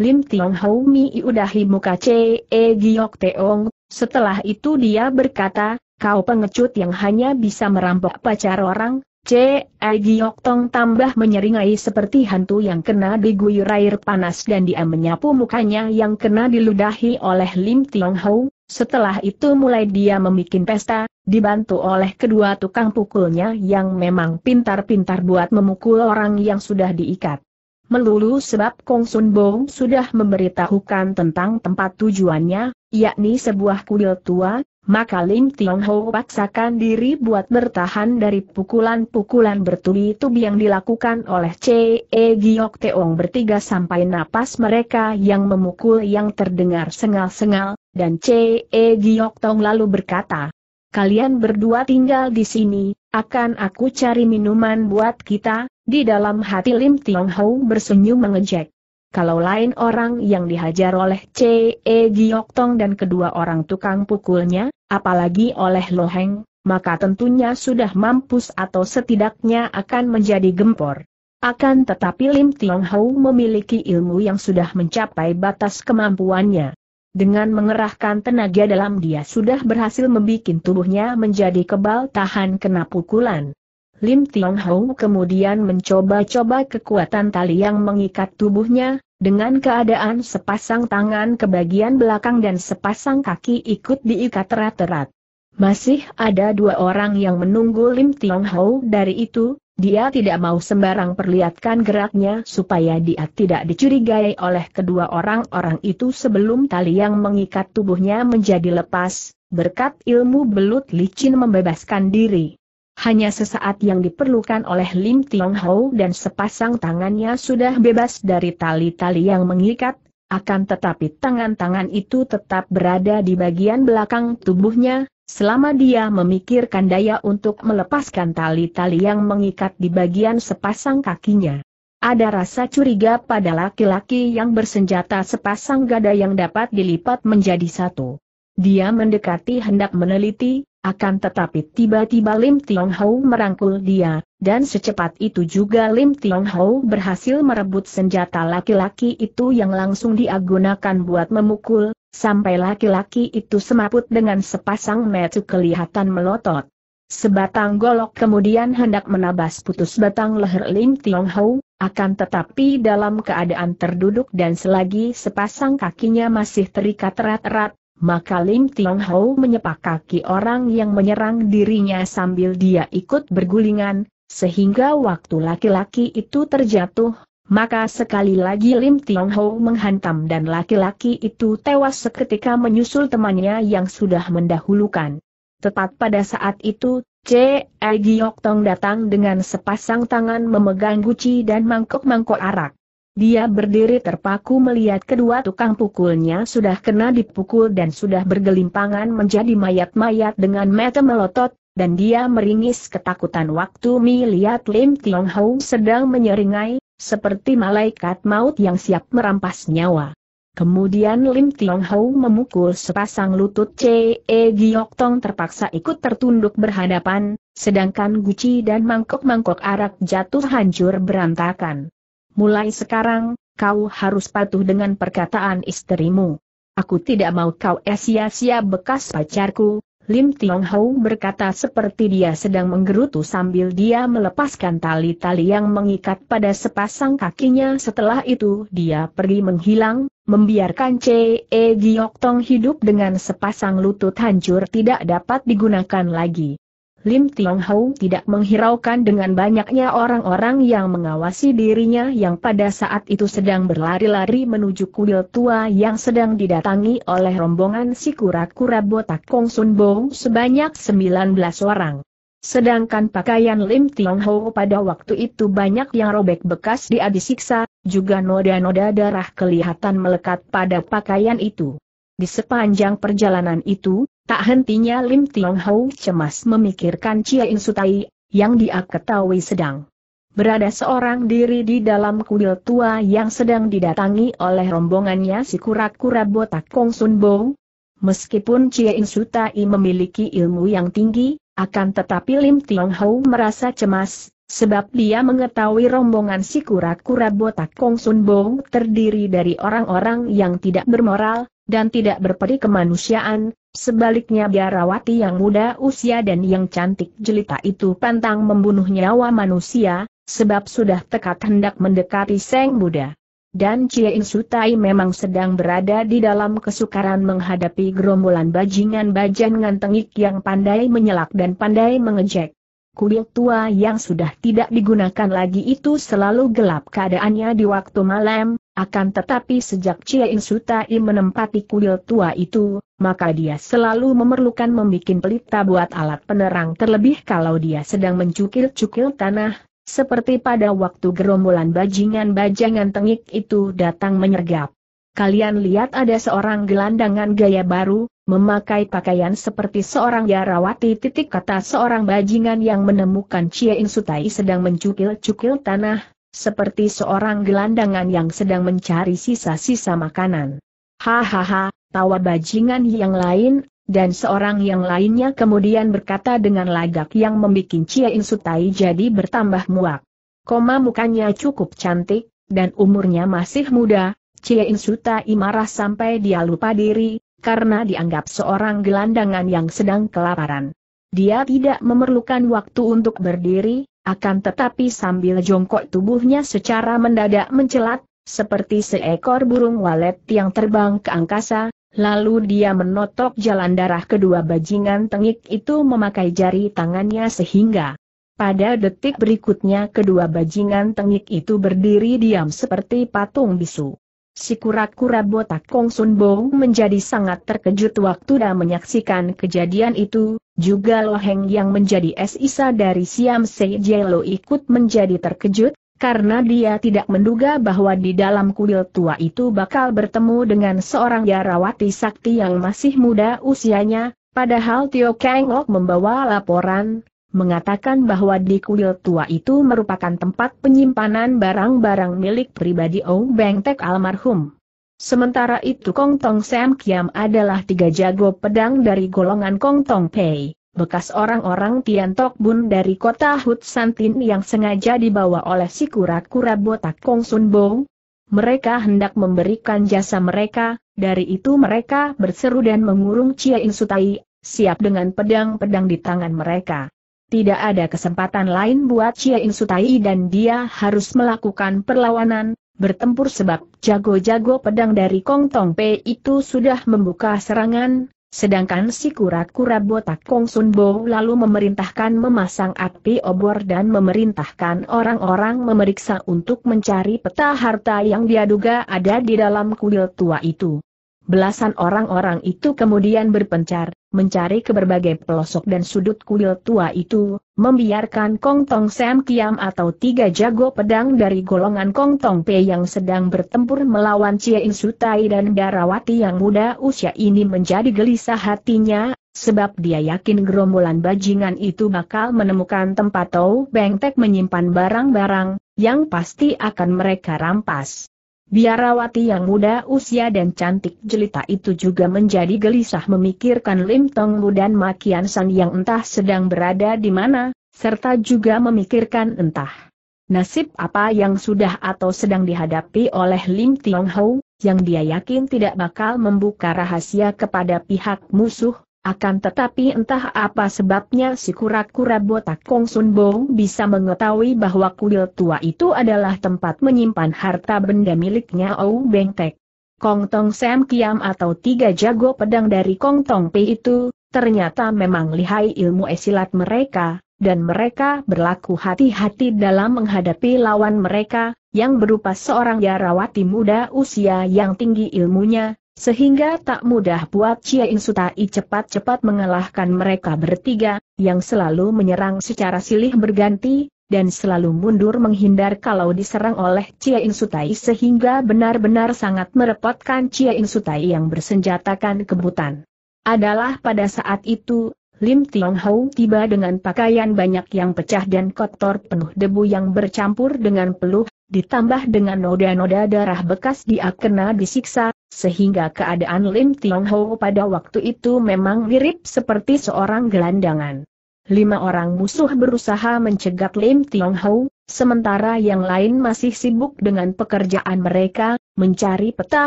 Speaker 1: Lim Tiong Ho mi iudahi muka C.E. Giok Teong, setelah itu dia berkata, kau pengecut yang hanya bisa merampok pacar orang, C. Egi Tong tambah menyeringai seperti hantu yang kena diguyur air panas dan dia menyapu mukanya yang kena diludahi oleh Lim Tiong Hou. Setelah itu mulai dia memikin pesta, dibantu oleh kedua tukang pukulnya yang memang pintar-pintar buat memukul orang yang sudah diikat melulu sebab Kong Sun Bong sudah memberitahukan tentang tempat tujuannya, yakni sebuah kuil tua, maka Lim Tiong Ho paksakan diri buat bertahan dari pukulan-pukulan bertubi-tubi yang dilakukan oleh C.E. Giok Teong bertiga sampai napas mereka yang memukul yang terdengar sengal-sengal, dan C.E. Giok Tong lalu berkata, Kalian berdua tinggal di sini, akan aku cari minuman buat kita, di dalam hati Lim Tiong Hou bersenyum mengejek. Kalau lain orang yang dihajar oleh C.E. Giok Tong dan kedua orang tukang pukulnya, apalagi oleh Lo Heng, maka tentunya sudah mampus atau setidaknya akan menjadi gempor. Akan tetapi Lim Tiong Hou memiliki ilmu yang sudah mencapai batas kemampuannya. Dengan mengerahkan tenaga dalam dia sudah berhasil membuat tubuhnya menjadi kebal tahan kena pukulan. Lim Tiong Hou kemudian mencoba-coba kekuatan tali yang mengikat tubuhnya, dengan keadaan sepasang tangan ke bagian belakang dan sepasang kaki ikut diikat erat-erat. Masih ada dua orang yang menunggu Lim Tiong Hou dari itu, dia tidak mau sembarang perlihatkan geraknya supaya dia tidak dicurigai oleh kedua orang-orang itu sebelum tali yang mengikat tubuhnya menjadi lepas, berkat ilmu belut licin membebaskan diri. Hanya sesaat yang diperlukan oleh Lim Tiong Hou dan sepasang tangannya sudah bebas dari tali-tali yang mengikat, akan tetapi tangan-tangan itu tetap berada di bagian belakang tubuhnya, Selama dia memikirkan daya untuk melepaskan tali-tali yang mengikat di bagian sepasang kakinya. Ada rasa curiga pada laki-laki yang bersenjata sepasang gada yang dapat dilipat menjadi satu. Dia mendekati hendak meneliti, akan tetapi tiba-tiba Lim Tiong Hau merangkul dia, dan secepat itu juga Lim Tiong Hau berhasil merebut senjata laki-laki itu yang langsung dia buat memukul, sampai laki-laki itu semaput dengan sepasang metu kelihatan melotot. Sebatang golok kemudian hendak menabas putus batang leher Lim Tiong Hau, akan tetapi dalam keadaan terduduk dan selagi sepasang kakinya masih terikat erat-erat, maka Lim Tiong Ho menyepak kaki orang yang menyerang dirinya sambil dia ikut bergulingan, sehingga waktu laki-laki itu terjatuh, maka sekali lagi Lim Tiong Ho menghantam dan laki-laki itu tewas seketika menyusul temannya yang sudah mendahulukan. Tepat pada saat itu, C. E. Giok Tong datang dengan sepasang tangan memegang guci dan mangkok-mangkok arak. Dia berdiri terpaku melihat kedua tukang pukulnya sudah kena dipukul dan sudah bergelimpangan menjadi mayat-mayat dengan mata melotot, dan dia meringis ketakutan waktu melihat Lim Tiong Hou sedang menyeringai, seperti malaikat maut yang siap merampas nyawa. Kemudian Lim Tiong Hou memukul sepasang lutut C.E. E Giok Tong terpaksa ikut tertunduk berhadapan, sedangkan guci dan mangkok-mangkok arak jatuh hancur berantakan. Mulai sekarang, kau harus patuh dengan perkataan istrimu. Aku tidak mau kau sia-sia bekas pacarku, Lim Tiong Hau berkata seperti dia sedang menggerutu sambil dia melepaskan tali-tali yang mengikat pada sepasang kakinya setelah itu dia pergi menghilang, membiarkan C.E. Giok Tong hidup dengan sepasang lutut hancur tidak dapat digunakan lagi. Lim Tiong Hau tidak menghiraukan dengan banyaknya orang-orang yang mengawasi dirinya yang pada saat itu sedang berlari-lari menuju kuil tua yang sedang didatangi oleh rombongan si kura-kura botak Kong Sun Bo sebanyak 19 orang. Sedangkan pakaian Lim Tiong Ho pada waktu itu banyak yang robek bekas dia disiksa, juga noda-noda darah kelihatan melekat pada pakaian itu. Di sepanjang perjalanan itu, Tak hentinya Lim Tiong Hou cemas memikirkan Chia In Sutai, yang dia ketahui sedang berada seorang diri di dalam kuil tua yang sedang didatangi oleh rombongannya si kura-kura botak Kong Sun Bo. Meskipun Cie In Sutai memiliki ilmu yang tinggi, akan tetapi Lim Tiong Hou merasa cemas, sebab dia mengetahui rombongan si kura-kura botak Kong Sun Bo terdiri dari orang-orang yang tidak bermoral, dan tidak berperi kemanusiaan, sebaliknya biarawati yang muda usia dan yang cantik jelita itu pantang membunuh nyawa manusia, sebab sudah tekad hendak mendekati Seng Buddha. Dan Cie Insutai memang sedang berada di dalam kesukaran menghadapi gerombolan bajingan bajan ngantengik yang pandai menyelak dan pandai mengejek. Kuil tua yang sudah tidak digunakan lagi itu selalu gelap keadaannya di waktu malam, akan tetapi sejak Chie In Sutai menempati kuil tua itu, maka dia selalu memerlukan membuat pelita buat alat penerang terlebih kalau dia sedang mencukil-cukil tanah, seperti pada waktu gerombolan bajingan-bajangan tengik itu datang menyergap. Kalian lihat ada seorang gelandangan gaya baru, memakai pakaian seperti seorang yarawati titik kata seorang bajingan yang menemukan Cie In Sutai sedang mencukil-cukil tanah, seperti seorang gelandangan yang sedang mencari sisa-sisa makanan. Hahaha, tawa bajingan yang lain, dan seorang yang lainnya kemudian berkata dengan lagak yang membuat Cie In Sutai jadi bertambah muak. Koma mukanya cukup cantik, dan umurnya masih muda, Cie In Sutai marah sampai dia lupa diri, karena dianggap seorang gelandangan yang sedang kelaparan. Dia tidak memerlukan waktu untuk berdiri, akan tetapi sambil jongkok tubuhnya secara mendadak mencelat, seperti seekor burung walet yang terbang ke angkasa, lalu dia menotok jalan darah kedua bajingan tengik itu memakai jari tangannya sehingga pada detik berikutnya kedua bajingan tengik itu berdiri diam seperti patung bisu. Si kura-kura botak Kong Sun Bo menjadi sangat terkejut waktu dah menyaksikan kejadian itu, juga Lo Heng yang menjadi Sisa dari Siam Se Jielo ikut menjadi terkejut, karena dia tidak menduga bahwa di dalam kuil tua itu bakal bertemu dengan seorang Yarawati Sakti yang masih muda usianya, padahal Tio Kang Lok membawa laporan, mengatakan bahwa di kuil tua itu merupakan tempat penyimpanan barang-barang milik pribadi Ong Beng Tek almarhum. Sementara itu Kong Tong Sam Kiam adalah tiga jago pedang dari golongan Kong Tong Pei, bekas orang-orang Tian Tok Bun dari kota Hut Santin yang sengaja dibawa oleh si kura-kura botak Kong Sun Bo. Mereka hendak memberikan jasa mereka, dari itu mereka berseru dan mengurung Chia In Sutai, siap dengan pedang-pedang di tangan mereka. Tidak ada kesempatan lain buat Chia Ing Sutai dan dia harus melakukan perlawanan, bertempur sebab jago-jago pedang dari Kong Tong Pei itu sudah membuka serangan, sedangkan si kura-kura botak Kong Sun Bo lalu memerintahkan memasang api obor dan memerintahkan orang-orang memeriksa untuk mencari peta harta yang diaduga ada di dalam kuil tua itu. Belasan orang-orang itu kemudian berpencar, mencari ke berbagai pelosok dan sudut kuil tua itu, membiarkan Kong Tong Sam Kiam atau tiga jago pedang dari golongan Kong Tong Pe yang sedang bertempur melawan Cie In Sutai dan Darawati yang muda usia ini menjadi gelisah hatinya, sebab dia yakin gerombolan bajingan itu bakal menemukan tempat Tau Bengtek menyimpan barang-barang, yang pasti akan mereka rampas. Biarawati yang muda usia dan cantik jelita itu juga menjadi gelisah memikirkan Lim Tong Lu dan Ma San yang entah sedang berada di mana, serta juga memikirkan entah nasib apa yang sudah atau sedang dihadapi oleh Lim Tiong Hou, yang dia yakin tidak bakal membuka rahasia kepada pihak musuh, akan tetapi entah apa sebabnya si kura-kura botak Kong Sun Bong bisa mengetahui bahwa kuil tua itu adalah tempat menyimpan harta benda miliknya Ou Beng Tek. Kong Tong Sam Kiam atau tiga jago pedang dari Kong Tong Pei itu, ternyata memang lihai ilmu esilat mereka, dan mereka berlaku hati-hati dalam menghadapi lawan mereka, yang berupa seorang jarawati muda usia yang tinggi ilmunya, sehingga tak mudah buat Chia Insutai cepat-cepat mengalahkan mereka bertiga, yang selalu menyerang secara silih berganti, dan selalu mundur menghindar kalau diserang oleh Chia Insutai sehingga benar-benar sangat merepotkan Chia Insutai yang bersenjatakan kebutan. Adalah pada saat itu, Lim Tiong Hau tiba dengan pakaian banyak yang pecah dan kotor penuh debu yang bercampur dengan peluh, ditambah dengan noda-noda darah bekas dia kena disiksa, sehingga keadaan Lim Tiong Ho pada waktu itu memang mirip seperti seorang gelandangan. Lima orang musuh berusaha mencegat Lim Tiong Ho, sementara yang lain masih sibuk dengan pekerjaan mereka, mencari peta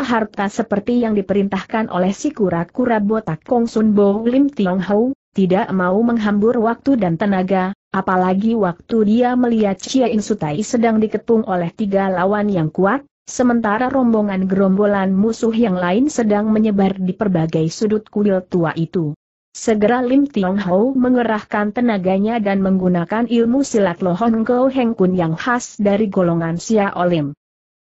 Speaker 1: harta seperti yang diperintahkan oleh si kura-kura botak Kong Sun Bo Lim Tiong Ho, tidak mau menghambur waktu dan tenaga, apalagi waktu dia melihat Chia In Sutai sedang diketung oleh tiga lawan yang kuat, Sementara rombongan gerombolan musuh yang lain sedang menyebar di berbagai sudut kuil tua itu. Segera Lim Tiong Hou mengerahkan tenaganya dan menggunakan ilmu silat lohong Go Heng Kun yang khas dari golongan sia Olim.